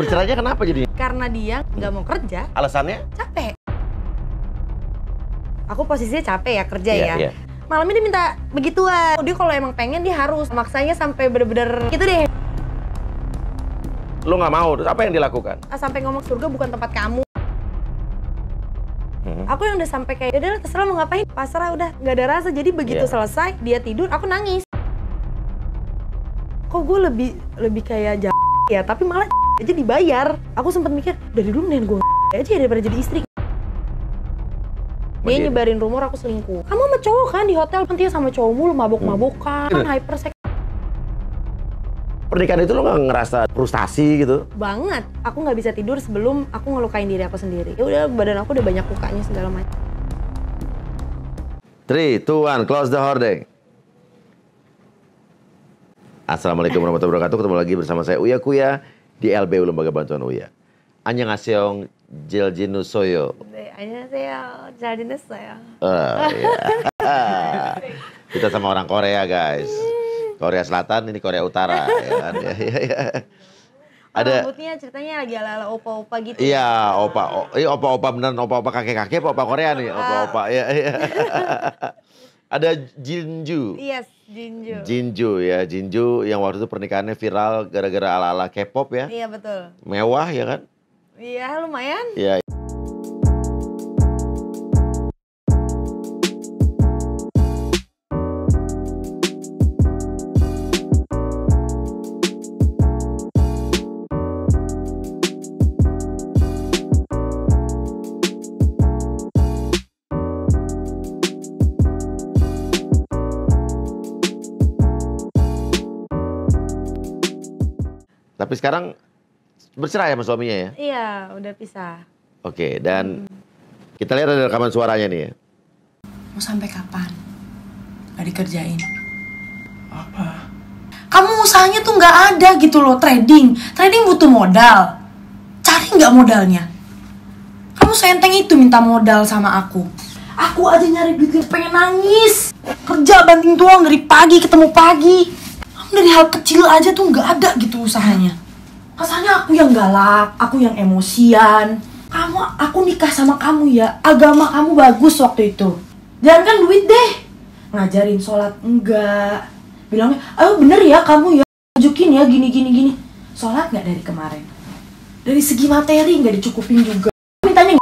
Bercerainya kenapa jadi? Karena dia nggak mau kerja. Alasannya? Capek. Aku posisinya capek ya kerja yeah, ya. Yeah. Malam ini minta begituan. Dia kalau emang pengen dia harus maksanya sampai bener-bener gitu deh. Lu nggak mau, terus apa yang dilakukan? Ah, sampai ngomong surga bukan tempat kamu. Hmm. Aku yang udah sampai kayak lah terserah mau ngapain, pasrah udah nggak ada rasa. Jadi begitu yeah. selesai dia tidur, aku nangis. Kok gue lebih lebih kayak jahat ya, tapi malah aja dibayar aku sempat mikir dari dulu nih gue aja daripada jadi istri dia nyebarin rumor aku selingkuh kamu sama cowok kan di hotel nanti sama cowok mulu mabok-mabokan hmm. sex pernikahan itu lo nggak ngerasa frustasi gitu? Banget. Aku nggak bisa tidur sebelum aku ngelukain diri aku sendiri. Ya udah badan aku udah banyak lukanya segala macam. Three, two, one, close the hoarding Assalamualaikum warahmatullahi wabarakatuh. Ketemu lagi bersama saya Uya Kuya di LBU Lembaga Bantuan UIA. Annyeonghaseyo Jeljinu Soyo. 네, 안녕하세요. 잘 soyo. Oh, iya. Kita sama orang Korea, guys. Korea Selatan, ini Korea Utara. ya kan? ya, ya, ya. Ada rambutnya ceritanya lagi ala-ala opa-opa gitu. Iya, opa. Ini iya, opa-opa beneran opa-opa kakek-kakek, opa Korea nih, ah. opa-opa. ya. ya. Ada Jinju. Yes. Jinju. Jinju ya, Jinju yang waktu itu pernikahannya viral gara-gara ala-ala K-pop ya. Iya betul. Mewah ya kan? Iya lumayan. Iya. sekarang bercerai sama suaminya ya? Iya, udah pisah. Oke, dan hmm. kita lihat ada rekaman suaranya nih ya. Mau sampai kapan? Gak dikerjain. Apa? Kamu usahanya tuh nggak ada gitu loh, trading. Trading butuh modal. Cari nggak modalnya? Kamu senteng itu minta modal sama aku. Aku aja nyari duit pengen nangis. Kerja banting tulang dari pagi ketemu pagi. Kamu dari hal kecil aja tuh nggak ada gitu usahanya kesannya aku yang galak aku yang emosian kamu aku nikah sama kamu ya agama kamu bagus waktu itu jangan kan duit deh ngajarin sholat enggak bilangnya ayo bener ya kamu ya tunjukin ya gini gini gini sholat nggak dari kemarin dari segi materi nggak dicukupin juga mintanya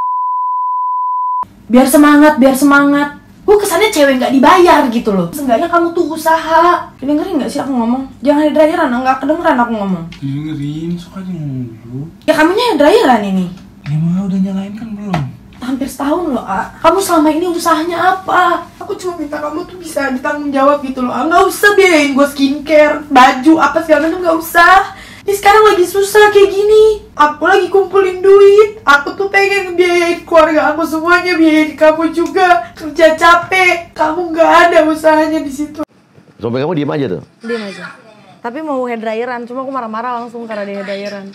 biar semangat biar semangat gue oh, kesannya cewek nggak dibayar gitu loh seenggaknya kamu tuh usaha dengerin nggak sih aku ngomong jangan di dryeran nggak kedengeran aku ngomong dengerin suka mulu ya kamunya yang dryeran ini emang ya, udah nyalain kan belum hampir setahun loh A. kamu selama ini usahanya apa aku cuma minta kamu tuh bisa ditanggung jawab gitu loh nggak usah biayain gue skincare baju apa segala macam nggak usah ini sekarang lagi susah kayak gini aku lagi kumpulin duit aku tuh pengen biayain keluarga aku semuanya biayain kamu juga kerja capek kamu nggak ada usahanya di situ sampai kamu diem aja tuh diem aja tapi mau hair dryeran cuma aku marah-marah langsung karena dia hair dryeran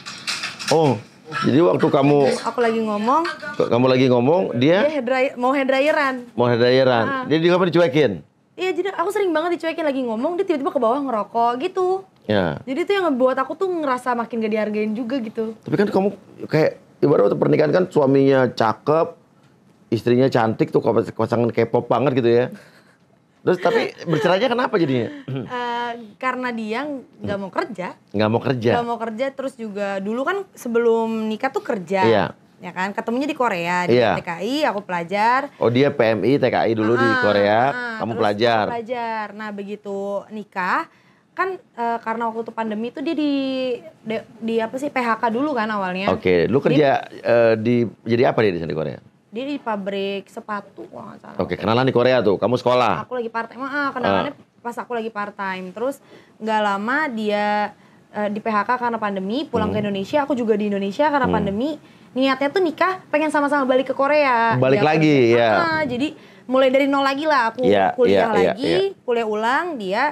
oh jadi waktu kamu aku lagi ngomong, kamu lagi ngomong, dia, dia head dry, mau head dryeran. Mau head dryeran. Ah. Jadi kamu dicuekin. Iya, jadi aku sering banget dicuekin lagi ngomong, dia tiba-tiba ke bawah ngerokok gitu. Ya. Jadi itu yang ngebuat aku tuh ngerasa makin gak dihargain juga gitu. Tapi kan kamu kayak ibarat waktu pernikahan kan suaminya cakep, istrinya cantik tuh pasangan K-pop banget gitu ya. Terus tapi bercerainya kenapa jadinya? Uh, karena dia nggak mau kerja. Nggak mau kerja. Nggak mau kerja terus juga dulu kan sebelum nikah tuh kerja. Iya. Ya kan ketemunya di Korea di iya. TKI aku pelajar. Oh dia PMI TKI dulu uh, di ah, Korea, uh, kamu pelajar. pelajar. Nah begitu nikah kan e, karena waktu itu pandemi itu dia di, di di apa sih PHK dulu kan awalnya. Oke, okay. lu kerja di, eh, e, di jadi apa dia di sana di Korea? Dia di pabrik sepatu kalau Oke, okay, kenalan di Korea tuh. Kamu sekolah. Aku lagi part time. Ah, kenalannya uh. pas aku lagi part time. Terus nggak lama dia e, di PHK karena pandemi, pulang hmm. ke Indonesia, aku juga di Indonesia karena hmm. pandemi. Niatnya tuh nikah pengen sama-sama balik ke Korea. Balik dia lagi, ya. Yeah. jadi mulai dari nol lagi lah aku yeah, kuliah yeah, iya, lagi, yeah, yeah. kuliah ulang dia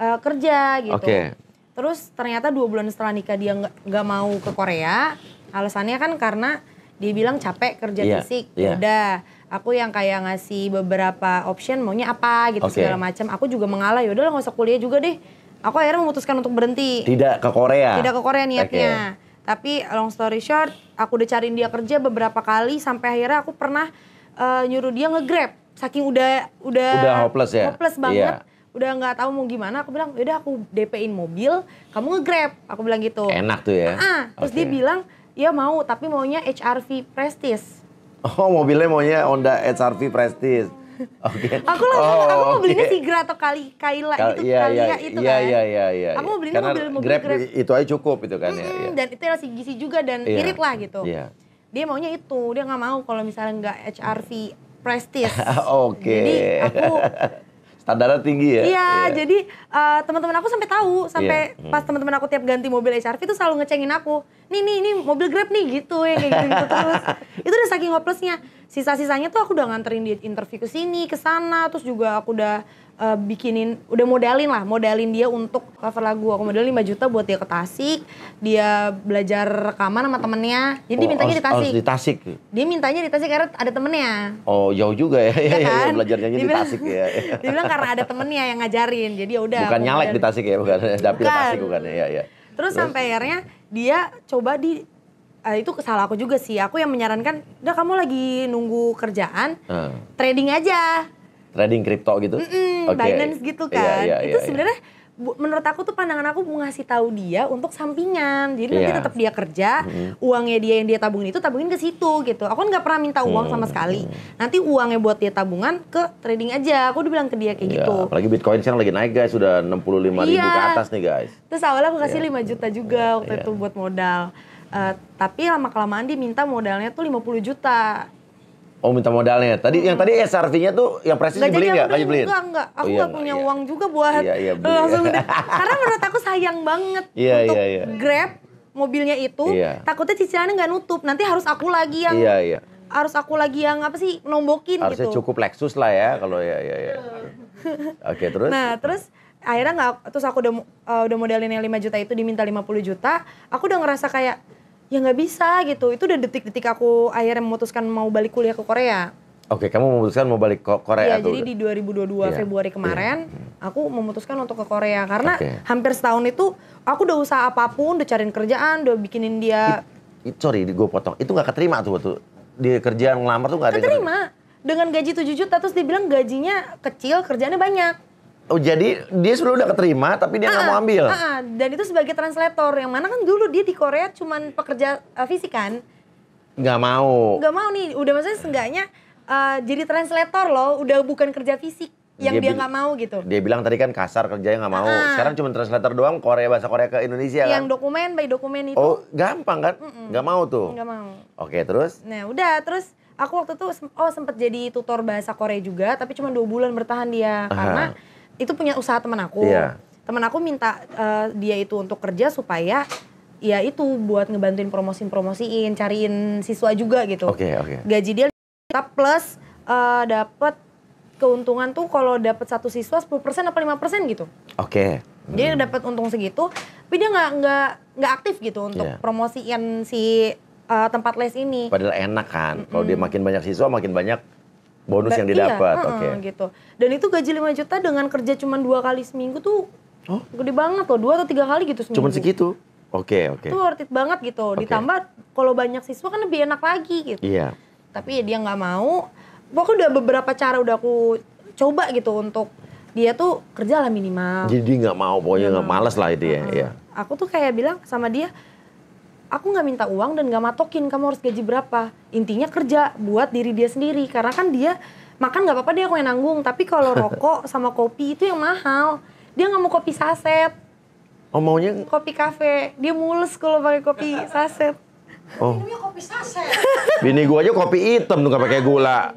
uh, kerja gitu. Okay. Terus ternyata dua bulan setelah nikah dia nggak mau ke Korea. Alasannya kan karena dia bilang capek kerja yeah. fisik. Yeah. Ya udah, aku yang kayak ngasih beberapa option maunya apa gitu okay. segala macam. Aku juga mengalah, yaudah lah nggak usah kuliah juga deh. Aku akhirnya memutuskan untuk berhenti. Tidak ke Korea. Tidak ke Korea niatnya. Okay. Tapi long story short, aku udah cariin dia kerja beberapa kali sampai akhirnya aku pernah uh, nyuruh dia ngegrab, Saking udah udah, udah hopeless ya. Hopeless iya. banget. Yeah udah nggak tahu mau gimana aku bilang udah aku DP-in mobil kamu ngegrab aku bilang gitu enak tuh ya ah, terus okay. dia bilang ya mau tapi maunya HRV Prestige oh mobilnya maunya Honda HRV Prestige Oke. Okay. Aku langsung, oh, aku mau oh, belinya okay. si Grato kali Kaila Kal itu iya, Kalia iya, itu iya, kan. Iya iya iya. Aku iya. mau belinya mobil mobil Grab, Grab. itu aja cukup itu kan hmm, ya, Iya. Dan itu ya si gizi juga dan yeah. irit lah gitu. Iya. Dia maunya itu, dia nggak mau kalau misalnya nggak HRV Prestige. Oke. Okay. Jadi aku standarnya tinggi ya. Iya, yeah. jadi uh, teman-teman aku sampai tahu, sampai yeah. Hmm. pas teman-teman aku tiap ganti mobil HRV itu selalu ngecengin aku. Nih nih ini mobil Grab nih gitu ya kayak gitu, gitu terus. Itu udah saking hopelessnya. Sisa-sisanya tuh aku udah nganterin di interview ke sini, ke sana, terus juga aku udah uh, bikinin udah modalin lah modalin dia untuk cover lagu aku modalin 5 juta buat dia ke Tasik dia belajar rekaman sama temennya jadi oh, mintanya di Tasik di Tasik dia mintanya di Tasik karena ada temennya oh jauh juga ya, ya, iya ya kan? ya belajarnya di Tasik ya dia bilang karena ada temennya yang ngajarin jadi ya udah bukan nyalek di Tasik ya bukan dapil Tasik bukan ya ya, ya. terus, sampai akhirnya dia coba di Uh, itu salah aku juga sih. Aku yang menyarankan, udah kamu lagi nunggu kerjaan, uh. trading aja trading crypto gitu. Mm -mm, okay. Binance gitu iya, kan. Yeah, yeah, yeah, itu iya, iya. sebenarnya menurut aku tuh pandangan aku mau ngasih tahu dia untuk sampingan jadi yeah. nanti tetap dia kerja mm. uangnya dia yang dia tabungin itu tabungin ke situ gitu aku kan nggak pernah minta uang mm. sama sekali nanti uangnya buat dia tabungan ke trading aja aku udah bilang ke dia kayak yeah. gitu apalagi bitcoin sekarang lagi naik guys sudah 65 yeah. ribu ke atas nih guys terus awalnya aku kasih yeah. juta juga yeah. waktu yeah. itu buat modal uh, tapi lama kelamaan dia minta modalnya tuh 50 juta Oh minta modalnya. Tadi yang hmm. tadi SRV-nya tuh yang prestis dibeli nggak? Kayak beli. Enggak, enggak. Aku oh, iya, gak punya iya. uang juga buat iya, iya, eh, beli. langsung deh. Karena menurut aku sayang banget iya, untuk iya, iya. Grab mobilnya itu. Iya. Takutnya cicilannya nggak nutup. Nanti harus aku lagi yang Iya, iya. Harus aku lagi yang apa sih nombokin Harusnya gitu. cukup Lexus lah ya kalau ya ya ya. Oke, terus? Nah, terus akhirnya nggak terus aku udah uh, udah modalin yang 5 juta itu diminta 50 juta, aku udah ngerasa kayak ya nggak bisa gitu itu udah detik-detik aku akhirnya memutuskan mau balik kuliah ke Korea Oke, kamu memutuskan mau balik ke Korea? Iya, jadi di 2022 ya. Februari iya. kemarin, ya. aku memutuskan untuk ke Korea karena okay. hampir setahun itu aku udah usaha apapun, udah cariin kerjaan, udah bikinin dia. It, it, sorry, gue potong. Itu nggak keterima tuh waktu di kerjaan ngelamar tuh nggak ada. Keterima. Dengan gaji 7 juta terus dibilang gajinya kecil, kerjaannya banyak. Oh jadi dia sebelumnya udah keterima tapi dia nggak ah, mau ambil. Aa, ah, ah. dan itu sebagai translator yang mana kan dulu dia di Korea cuman pekerja uh, fisik kan. Nggak mau. Nggak mau nih. Udah maksudnya seenggaknya uh, jadi translator loh. Udah bukan kerja fisik yang dia nggak mau gitu. Dia bilang tadi kan kasar kerjanya nggak mau. Aa. Sekarang cuma translator doang Korea bahasa Korea ke Indonesia yang kan. Yang dokumen by dokumen itu. Oh gampang kan? Nggak mau tuh. Nggak mau. Oke terus? Nah udah terus aku waktu itu oh sempet jadi tutor bahasa Korea juga tapi cuma dua bulan bertahan dia karena itu punya usaha teman aku. Iya. Teman aku minta uh, dia itu untuk kerja supaya ya itu buat ngebantuin promosiin promosiin cariin siswa juga gitu. Oke, okay, oke. Okay. Gaji dia tetap plus uh, eh, dapat keuntungan tuh kalau dapat satu siswa 10% apa 5% gitu. Oke. Okay. Hmm. Jadi dapat untung segitu, tapi dia nggak nggak nggak aktif gitu untuk yeah. promosiin si uh, tempat les ini. Padahal enak kan, mm -hmm. kalau dia makin banyak siswa makin banyak bonus ba yang iya, didapat. Iya, Oke. Okay. gitu. Dan itu gaji 5 juta dengan kerja cuma dua kali seminggu tuh oh? gede banget loh, dua atau tiga kali gitu seminggu. Cuman segitu. Oke, okay, oke. Okay. Itu worth it banget gitu. Okay. Ditambah kalau banyak siswa kan lebih enak lagi gitu. Iya. Tapi ya dia nggak mau. Pokoknya udah beberapa cara udah aku coba gitu untuk dia tuh kerja lah minimal. Jadi nggak mau, pokoknya iya, nggak males lah itu ya. Uh -huh. Iya. Aku tuh kayak bilang sama dia, aku nggak minta uang dan nggak matokin kamu harus gaji berapa intinya kerja buat diri dia sendiri karena kan dia makan nggak apa-apa dia aku yang nanggung tapi kalau rokok sama kopi itu yang mahal dia nggak mau kopi saset oh maunya kopi kafe dia mules kalau pakai kopi saset Oh. Minumnya kopi saset. Bini gua aja kopi hitam tuh gak pakai gula.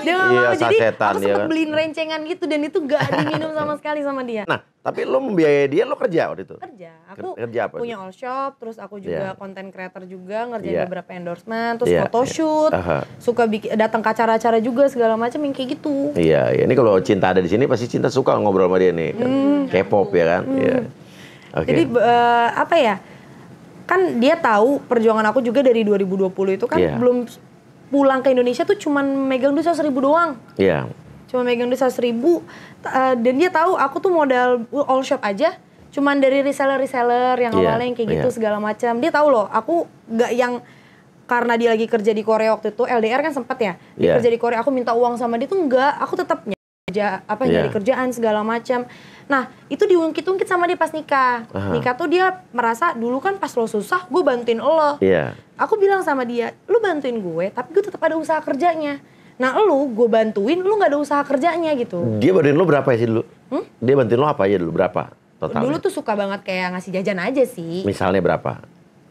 Iya, dia gak iya, jadi sasetan, aku sempet ya kan? beliin rencengan gitu dan itu gak diminum sama sekali sama dia. Nah, tapi lo membiayai dia lo kerja waktu itu? Kerja. Aku kerja apa punya all shop, terus aku juga yeah. content creator juga, ngerjain yeah. beberapa endorsement, terus yeah. photoshoot, yeah. Uh -huh. suka bikin datang ke acara-acara juga segala macam yang kayak gitu. Iya, yeah, yeah. ini kalau cinta ada di sini pasti cinta suka ngobrol sama dia nih. Kan? Mm. pop ya kan? Mm. Yeah. Okay. Jadi uh, apa ya? kan dia tahu perjuangan aku juga dari 2020 itu kan yeah. belum pulang ke Indonesia tuh cuman megang duit seribu doang. Iya. Yeah. Cuma megang duit seribu uh, eh, dan dia tahu aku tuh modal all shop aja cuman dari reseller-reseller yang iya, awalnya yeah. yang kayak gitu yeah. segala macam. Dia tahu loh, aku gak yang karena dia lagi kerja di Korea waktu itu LDR kan sempat ya. Dia yeah. kerja di Korea, aku minta uang sama dia tuh enggak, aku tetap nyari kerja apa yeah. Iya. kerjaan segala macam. Nah, itu diungkit-ungkit sama dia pas nikah. Aha. Nikah tuh dia merasa dulu kan pas lo susah, gue bantuin lo. Iya. Yeah. Aku bilang sama dia, lu bantuin gue, tapi gue tetap ada usaha kerjanya. Nah, lu gue bantuin, lu nggak ada usaha kerjanya gitu. Dia bantuin lo berapa sih dulu? Hmm? Dia bantuin lo apa aja dulu berapa? total Dulu tuh suka banget kayak ngasih jajan aja sih. Misalnya berapa?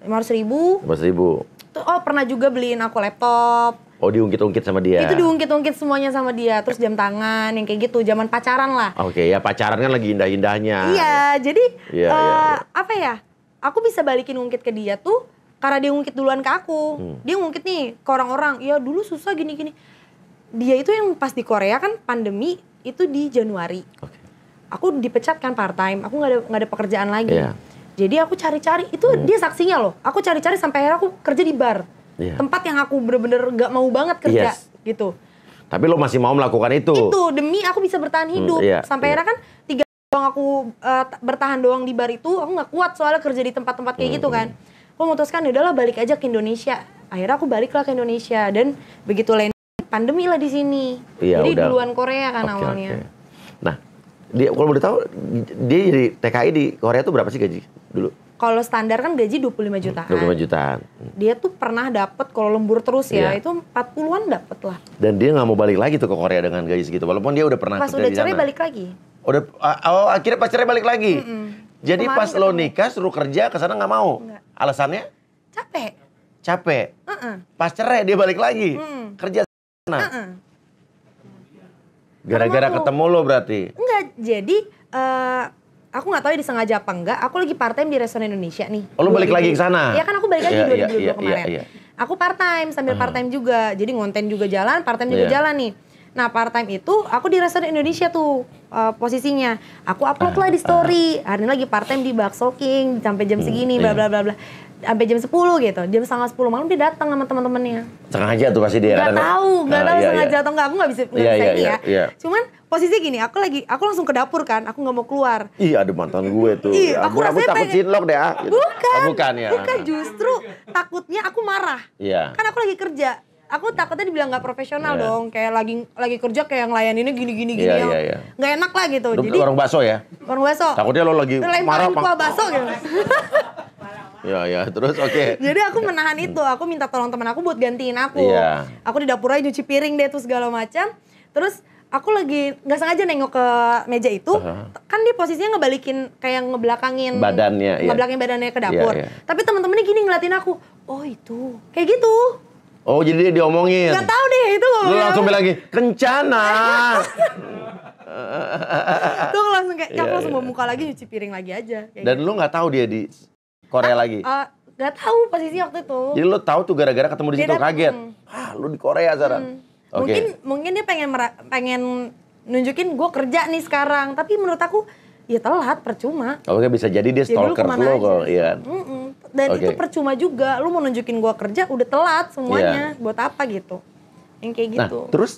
Lima ratus ribu. Lima ribu. oh pernah juga beliin aku laptop Oh diungkit-ungkit sama dia. Itu diungkit-ungkit semuanya sama dia. Terus jam tangan yang kayak gitu, zaman pacaran lah. Oke okay, ya pacaran kan lagi indah-indahnya. Iya, jadi ya, uh, ya, apa ya? Aku bisa balikin ungkit ke dia tuh karena dia ungkit duluan ke aku. Hmm. Dia ngungkit nih ke orang-orang. Ya dulu susah gini-gini. Dia itu yang pas di Korea kan pandemi itu di Januari. Okay. Aku dipecat kan part time. Aku nggak ada nggak ada pekerjaan lagi. Yeah. Jadi aku cari-cari itu hmm. dia saksinya loh. Aku cari-cari sampai akhirnya aku kerja di bar yeah. tempat yang aku bener-bener gak mau banget kerja yes. gitu tapi lo masih mau melakukan itu itu demi aku bisa bertahan hmm, hidup hmm, iya, yeah, sampai yeah. akhirnya kan tiga doang aku uh, bertahan doang di bar itu aku nggak kuat soalnya kerja di tempat-tempat kayak gitu hmm, gitu kan aku memutuskan ya udahlah balik aja ke Indonesia akhirnya aku baliklah ke Indonesia dan begitu lain pandemi lah di sini Yeah, jadi udah. duluan Korea kan okay, awalnya okay. nah dia kalau boleh tahu dia jadi TKI di Korea tuh berapa sih gaji dulu kalau standar kan gaji 25 hmm, jutaan. 25 jutaan. Dia tuh pernah dapat kalau lembur terus ya, yeah. itu 40-an dapat lah. Dan dia nggak mau balik lagi tuh ke Korea dengan gaji segitu. Walaupun dia udah pernah Pas kerja udah cerai balik lagi. Udah oh akhirnya pas cerai balik lagi. Mm -mm. Jadi Kemarin pas lo nikah suruh kerja ke sana nggak mau. Enggak. Alasannya? Capek. Capek. Mm -mm. Pas cerai dia balik lagi. Mm. Kerja sana. Mm -mm. Gara-gara ketemu lo berarti? Enggak, jadi uh, aku nggak tahu ya disengaja apa enggak. Aku lagi part time di Restoran Indonesia nih. Oh, lu balik lagi ke sana? Iya kan aku balik lagi yeah, 2022 yeah, yeah, kemarin. Yeah, yeah. Aku part time sambil hmm. part time juga. Jadi ngonten juga jalan, part time yeah. juga iya. jalan nih. Nah part time itu aku di restoran Indonesia tuh uh, posisinya. Aku upload lah di story. Hari ini lagi part time di Bakso King sampai jam segini hmm, iya. bla bla bla bla sampai jam 10 gitu. Jam setengah 10 malam dia datang sama teman-temannya. Sengaja tuh pasti dia. Gak tahu, gak ah, tahu iya, sengaja iya. atau enggak. Aku gak bisa, ngerti iya, iya, iya, ya. Iya. Cuman posisi gini, aku lagi aku langsung ke dapur kan, aku nggak mau keluar. Iya, ada mantan gue tuh. Iya, aku, aku, aku takut cinlok deh ah. Gitu. Bukan. Oh, bukan ya. Bukan justru takutnya aku marah. Iya. Kan aku lagi kerja. Aku takutnya dibilang nggak profesional yeah. dong, kayak lagi lagi kerja kayak yang ini gini-gini gini, yeah, gini, yeah, yeah. Iya. nggak enak lah gitu. Lu, Jadi orang baso ya? Orang baso. Takutnya lo lagi marah. Lempar bakso gitu. Ya ya, terus oke. Okay. Jadi aku menahan itu, aku minta tolong teman aku buat gantiin aku. Iya. Aku di dapur aja cuci piring deh tuh segala macam. Terus aku lagi nggak sengaja nengok ke meja itu, uh-huh. kan dia posisinya ngebalikin kayak ngebelakangin badannya, iya. ngebelakangin badannya ke dapur. Iya, iya. Tapi teman-temannya gini ngeliatin aku, oh itu kayak gitu. Oh jadi dia diomongin. Gak tau deh itu ngomongin. Lu langsung bilang lagi kencana. Tuh langsung kayak, yeah, aku iya, langsung mau iya. muka lagi nyuci piring lagi aja. Kayak Dan gitu. lu nggak tahu dia di Korea ah, lagi? Uh, ah, gak tau posisi waktu itu. Jadi lo tahu tuh gara-gara ketemu di situ kaget. Hmm. Ah, lo di Korea Zara. Hmm. Okay. Mungkin mungkin dia pengen pengen nunjukin gue kerja nih sekarang, tapi menurut aku ya telat percuma. Oke, okay, bisa jadi dia stalker jadi lo kalau. iya. Mm -mm. Dan okay. itu percuma juga. Lo mau nunjukin gue kerja udah telat semuanya. Yeah. Buat apa gitu? Yang kayak nah, gitu. Nah, terus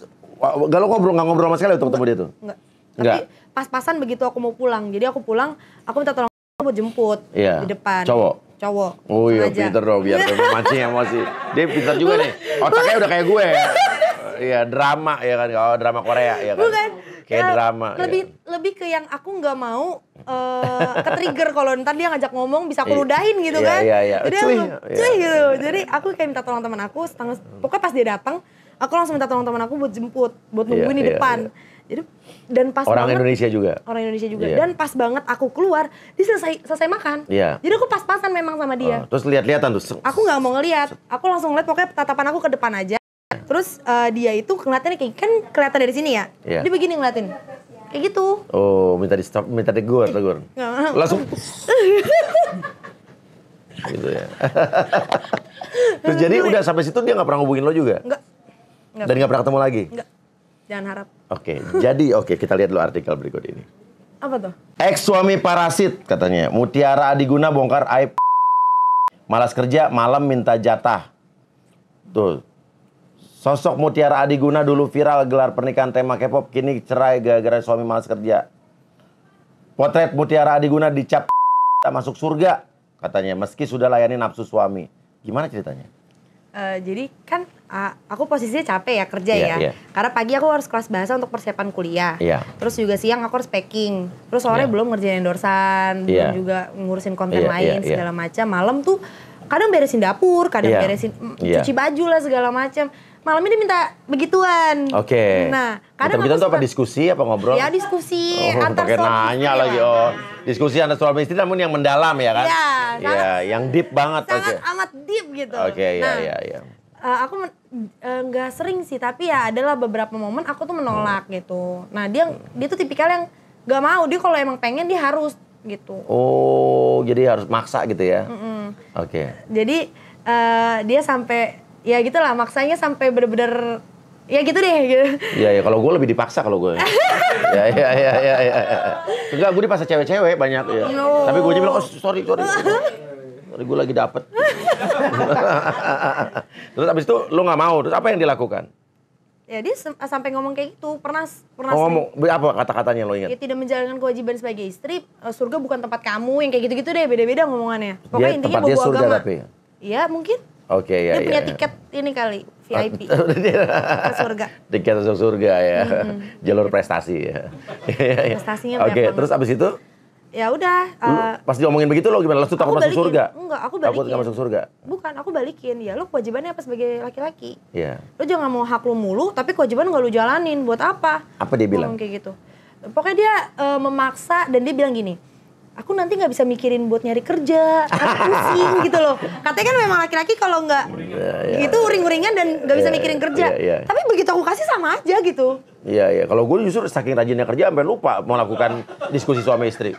gak lo ngobrol nggak ngobrol sama sekali waktu ketemu dia tuh? Enggak. Tapi pas-pasan begitu aku mau pulang. Jadi aku pulang, aku minta tolong mau jemput yeah. di depan. Cowok cowok. Oh iya, Peter pinter dong biar memancing emosi. Dia pinter juga nih. Otaknya udah kayak gue. Iya, drama ya kan. Kalau oh, drama Korea ya kan. Bukan. Kayak ya, drama. Lebih ya. lebih ke yang aku nggak mau uh, eh, ke trigger kalau ntar dia ngajak ngomong bisa aku iya. ludahin gitu iya, kan. Iya, iya, iya. Jadi cuy, aku, iya, cuy iya. gitu. Jadi aku kayak minta tolong teman aku setengah pokoknya pas dia datang, aku langsung minta tolong teman aku buat jemput, buat nungguin iya, di depan. Iya, iya jadi dan pas orang banget, Indonesia juga. Orang Indonesia juga. Yeah. Dan pas banget aku keluar, dia selesai selesai makan. Yeah. Jadi aku pas-pasan memang sama dia. Uh, terus lihat-lihatan tuh. Aku nggak mau ngelihat. Aku langsung lihat pokoknya tatapan aku ke depan aja. Terus uh, dia itu ngeliatin kayak kan kelihatan dari sini ya. Yeah. Dia begini ngeliatin. Kayak gitu. Oh, minta di stop, minta di ditegur, tegur. Langsung gitu ya. Terus jadi udah sampai situ dia nggak pernah hubungin lo juga? Enggak. Dan nggak pernah ketemu lagi? Enggak. Jangan harap. Oke, okay, jadi oke okay, kita lihat dulu artikel berikut ini. Apa tuh? Ex suami parasit katanya. Mutiara Adiguna bongkar aib malas kerja malam minta jatah. Tuh. Sosok Mutiara Adiguna dulu viral gelar pernikahan tema K-pop kini cerai gara-gara suami malas kerja. Potret Mutiara Adiguna dicap tak masuk surga katanya meski sudah layani nafsu suami. Gimana ceritanya? Uh, jadi kan aku posisinya capek ya kerja yeah, ya. Yeah. Karena pagi aku harus kelas bahasa untuk persiapan kuliah. Yeah. Terus juga siang aku harus packing. Terus sore yeah. belum ngerjain endorsan, yeah. belum juga ngurusin konten yeah, lain yeah, iya. segala yeah. macam. Malam tuh kadang beresin dapur, kadang yeah. beresin mm, yeah. cuci baju lah segala macam. Malam ini minta begituan. Oke. Okay. Nah, kadang minta tuh apa diskusi apa ngobrol? Ya diskusi oh, antar pakai nanya lagi oh. Diskusi antar suami istri namun yang mendalam ya kan? Iya, iya yang deep banget. Sangat okay. amat deep gitu. Oke, okay, iya nah, iya iya. Eh, aku Eh, nggak uh, sering sih tapi ya adalah beberapa momen aku tuh menolak gitu nah dia dia tuh tipikal yang nggak mau dia kalau emang pengen dia harus gitu oh jadi harus maksa gitu ya mm -mm. oke okay. jadi uh, dia sampai ya gitulah maksanya sampai bener-bener ya gitu deh gitu. ya ya, kalau gue lebih dipaksa kalau gue. Ya, ya ya ya ya ya. Enggak, gue dipaksa cewek-cewek banyak ya. No. Tapi gue aja bilang oh sorry sorry. sorry gue lagi dapet terus abis itu lo nggak mau, terus apa yang dilakukan? Ya dia ah, sampai ngomong kayak gitu, pernah pernah oh, ngomong apa kata-katanya lo ingat? Ya, tidak menjalankan kewajiban sebagai istri, eh, surga bukan tempat kamu yang kayak gitu-gitu deh, beda-beda ngomongannya. Pokoknya dia, intinya bawa surga agama. Tapi. Ya? Iya mungkin. Oke okay, ya. Dia ya, punya ya. tiket ini kali VIP ke surga. Tiket ke surga ya, mm -hmm. jalur prestasi ya. Prestasinya Oke, okay, terus abis itu? ya udah uh, pas diomongin begitu lo gimana lo tuh takut balikin. masuk surga enggak aku balikin takut masuk surga bukan aku balikin ya lo kewajibannya apa sebagai laki-laki Iya. -laki? Yeah. lo jangan mau hak lo mulu tapi kewajiban gak lo jalanin buat apa apa dia bilang Ngomong kayak gitu pokoknya dia uh, memaksa dan dia bilang gini aku nanti nggak bisa mikirin buat nyari kerja aku pusing gitu loh katanya kan memang laki-laki kalau nggak ya, gitu itu uring-uringan dan nggak bisa iya, mikirin iya, kerja tapi begitu aku kasih sama aja gitu iya iya kalau gue justru saking rajinnya kerja sampai lupa lakukan diskusi suami istri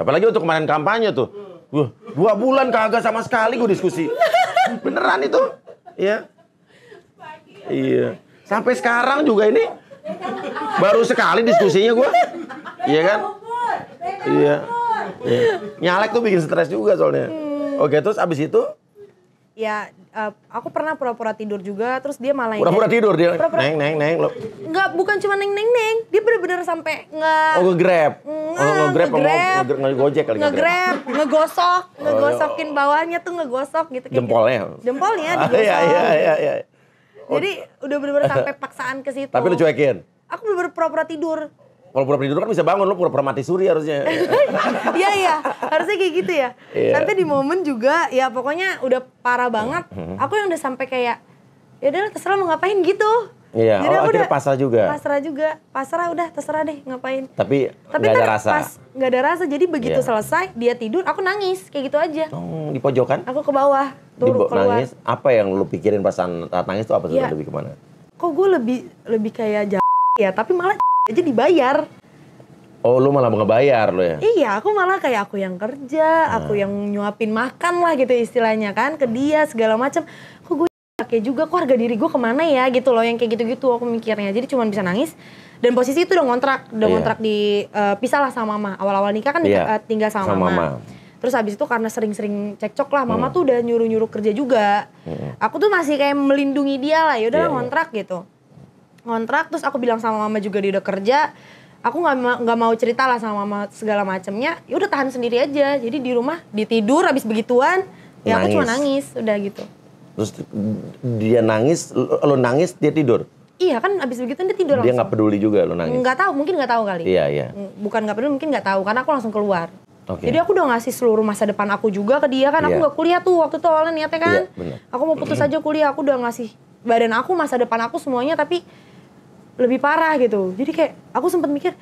Apalagi untuk kemarin kampanye tuh. Wah, dua bulan kagak sama sekali gue diskusi. Beneran itu. Iya. Iya. Sampai sekarang juga ini baru sekali diskusinya gue. Iya kan? Iya. iya. Nyalek tuh bikin stres juga soalnya. Oke, terus abis itu ya uh, aku pernah pura-pura tidur juga terus dia malah pura-pura tidur dia pura -pura, neng neng neng lo nggak bukan cuma neng neng neng dia bener-bener sampai nge oh nge oh, grab nge, grab nge grab nge grab nge, nge gojek kali nge grab nge ngegosok oh, iya. ngegosokin bawahnya tuh ngegosok gitu jempolnya gitu. jempolnya ah, iya, iya, iya, iya. jadi udah bener-bener sampai paksaan ke situ tapi lu cuekin aku bener-bener pura-pura tidur kalau pura-pura tidur kan bisa bangun, lo pura-pura mati suri harusnya. Iya, iya. Harusnya kayak gitu ya. Yeah. di momen juga, ya pokoknya udah parah banget. Mm-hmm. Aku yang udah sampai kayak, ya udah terserah mau ngapain gitu. Iya, Jadi oh, akhirnya udah, pasrah juga. Pasrah juga, pasrah udah terserah deh ngapain. Tapi, Tapi gak ada rasa. Pas, gak ada rasa. Jadi begitu yeah. selesai dia tidur, aku nangis kayak gitu aja. Oh, di pojokan? Aku ke bawah, turun keluar. Nangis. Apa yang lu pikirin pas saat nangis itu apa sih yeah. lebih kemana? Kok gue lebih lebih kayak jahat ya, tapi malah aja dibayar. Oh, lu malah mau ngebayar lo ya? Iya, aku malah kayak aku yang kerja, nah. aku ah. yang nyuapin makan lah gitu istilahnya kan ke dia segala macam. Kok gue pakai juga kok harga diri gue kemana ya gitu loh yang kayak gitu-gitu aku mikirnya. Jadi cuma bisa nangis. Dan posisi itu udah ngontrak, udah yeah. ngontrak di uh, pisah lah sama mama. Awal-awal nikah kan yeah. Iya. tinggal sama, sama mama. mama. Terus habis itu karena sering-sering cekcok lah, mama hmm. tuh udah nyuruh-nyuruh kerja juga. Hmm. Aku tuh masih kayak melindungi dia lah, yaudah yeah, iya. ngontrak yeah. gitu kontrak terus aku bilang sama mama juga dia udah kerja aku nggak nggak mau cerita lah sama mama segala macemnya ya udah tahan sendiri aja jadi di rumah ditidur habis begituan ya nangis. aku cuma nangis udah gitu terus dia nangis lo nangis dia tidur iya kan habis begituan dia tidur dia nggak peduli juga lo nangis nggak tahu mungkin nggak tahu kali iya iya bukan nggak peduli mungkin nggak tahu karena aku langsung keluar Okay. Jadi aku udah ngasih seluruh masa depan aku juga ke dia kan. Yeah. Aku iya. nggak kuliah tuh waktu itu awalnya niatnya kan. Yeah, iya, Aku mau putus aja kuliah. Aku udah ngasih badan aku masa depan aku semuanya tapi lebih parah gitu jadi kayak aku sempat mikir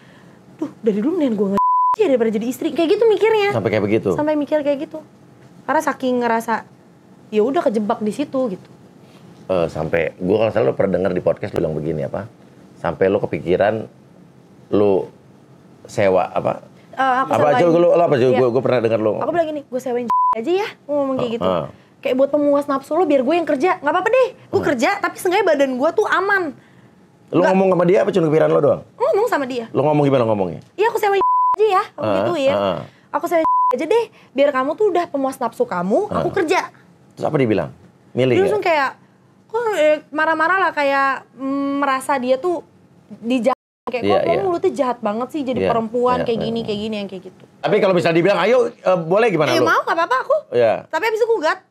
tuh dari dulu nih gue nggak ya daripada jadi istri kayak gitu mikirnya sampai kayak begitu sampai mikir kayak gitu karena saking ngerasa ya udah kejebak di situ gitu uh, sampai gue kalau salah lo pernah dengar di podcast lu bilang begini apa sampai lo kepikiran lo sewa apa uh, apa aja lo, lo apa aja iya. gue gue pernah denger lo aku bilang gini gue sewain aja ya ngomong kayak uh, gitu uh. kayak buat pemuas nafsu lo biar gue yang kerja nggak apa-apa deh gue uh. Hmm. kerja tapi seenggaknya badan gue tuh aman Lu Nggak. ngomong sama dia apa cuma kepikiran lo doang? Ngomong sama dia. Lu ngomong gimana ngomongnya? Iya aku sewa aja ya, aku uh, gituin. Ah, ah. Aku sewa aja deh, biar kamu tuh udah pemuas nafsu kamu, uh. aku kerja. Terus apa dia bilang? Milih Dia ya? langsung kayak, kok oh, eh, marah-marah lah kayak mm, merasa dia tuh dijahat. kayak kok yeah. lu tuh jahat banget sih jadi yeah, perempuan yeah, kayak iya, gini yeah. kayak gini yang kayak gitu. Tapi kalau bisa dibilang ayo uh, boleh gimana eh, lu? mau gak apa-apa aku. Yeah. Tapi abis itu gugat.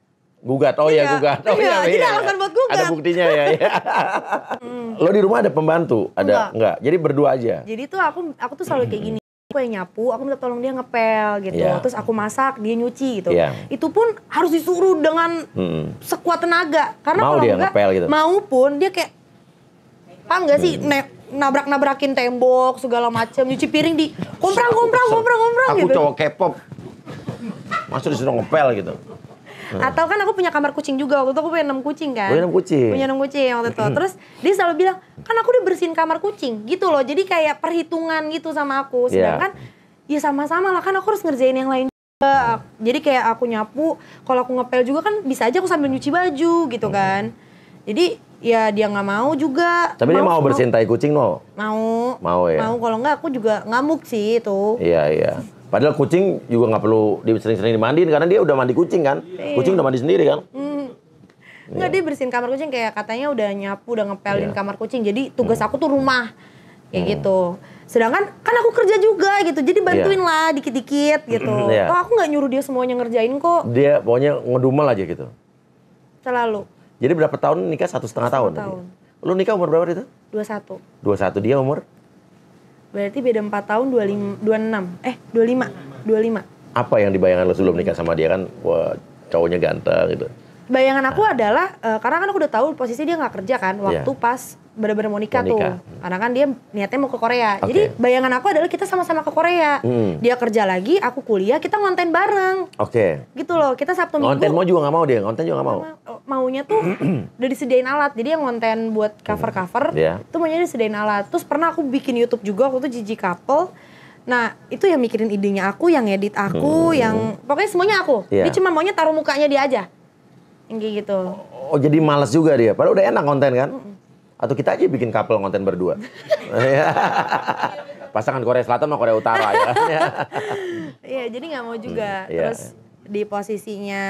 Gugat. Oh iya, ya gugat. Oh iya, iya, tidak oh iya, iya, iya, alasan buat gugat. Ada buktinya ya. ya. hmm. Lo di rumah ada pembantu? Ada enggak. enggak. Jadi berdua aja. Jadi tuh aku aku tuh selalu kayak gini. Aku yang nyapu, aku minta tolong dia ngepel gitu. Yeah. Terus aku masak, dia nyuci gitu. Yeah. Itu pun harus disuruh dengan hmm. sekuat tenaga. Karena mau kalau dia enggak, ngepel gitu. maupun dia kayak paham gak sih hmm. nabrak-nabrakin tembok segala macam nyuci piring di komprang komprang komprang komprang aku gitu. cowok K-pop masuk disuruh ngepel gitu Hmm. Atau kan aku punya kamar kucing juga waktu itu aku punya enam kucing kan. Punya enam kucing. Punya enam kucing waktu itu. Hmm. Terus dia selalu bilang, "Kan aku udah bersihin kamar kucing." Gitu loh. Jadi kayak perhitungan gitu sama aku. Iya. Sedangkan yeah. ya sama-sama lah kan aku harus ngerjain yang lain Jadi kayak aku nyapu, kalau aku ngepel juga kan bisa aja aku sambil nyuci baju gitu hmm. kan. Jadi ya dia nggak mau juga. Tapi mau, dia mau bersihin tai kucing no? Mau. Mau ya. Mau kalau nggak aku juga ngamuk sih itu. Iya iya. Padahal kucing juga nggak perlu sering-sering dimandiin karena dia udah mandi kucing kan. Iya. Kucing udah mandi sendiri kan. Mm. Enggak iya. yeah. dia bersihin kamar kucing kayak katanya udah nyapu, udah ngepelin yeah. kamar kucing. Jadi tugas hmm. aku tuh rumah. Kayak hmm. gitu. Sedangkan kan aku kerja juga gitu. Jadi bantuin yeah. lah dikit-dikit gitu. yeah. Iya. Oh, aku nggak nyuruh dia semuanya ngerjain kok. Dia pokoknya ngedumel aja gitu. Selalu. Jadi berapa tahun nikah? Satu setengah, Satu tahun. tahun. Lu nikah umur berapa itu? Dua satu dia umur? Berarti beda 4 tahun 25, 26. Eh, 25. 25. Apa yang dibayangkan lo sebelum nikah sama dia kan, wah cowoknya ganteng gitu. Bayangan aku nah. adalah, uh, karena kan aku udah tahu posisi dia nggak kerja kan, waktu yeah. pas benar-benar mau nikah, tuh. Karena kan dia niatnya mau ke Korea. Okay. Jadi bayangan aku adalah kita sama-sama ke Korea. Hmm. Dia kerja lagi, aku kuliah, kita ngonten bareng. Oke. Okay. Gitu loh. Kita Sabtu Minggu. Ngonten mau juga nggak mau dia, ngonten juga nggak mau. Oh, maunya tuh udah disediain alat. Jadi yang ngonten buat cover-cover yeah. itu maunya disediain alat. Terus pernah aku bikin YouTube juga, aku tuh jijik couple. Nah itu yang mikirin idenya aku, yang edit aku, hmm. yang pokoknya semuanya aku. Yeah. Dia iya. cuma maunya taruh mukanya dia aja, yang kayak gitu. Oh, jadi malas juga dia. Padahal udah enak konten kan? Mm atau kita aja bikin couple konten berdua. Iya. Pasangan Korea Selatan sama Korea Utara ya. Iya, iya jadi nggak mau juga. Hmm, yeah. Terus di posisinya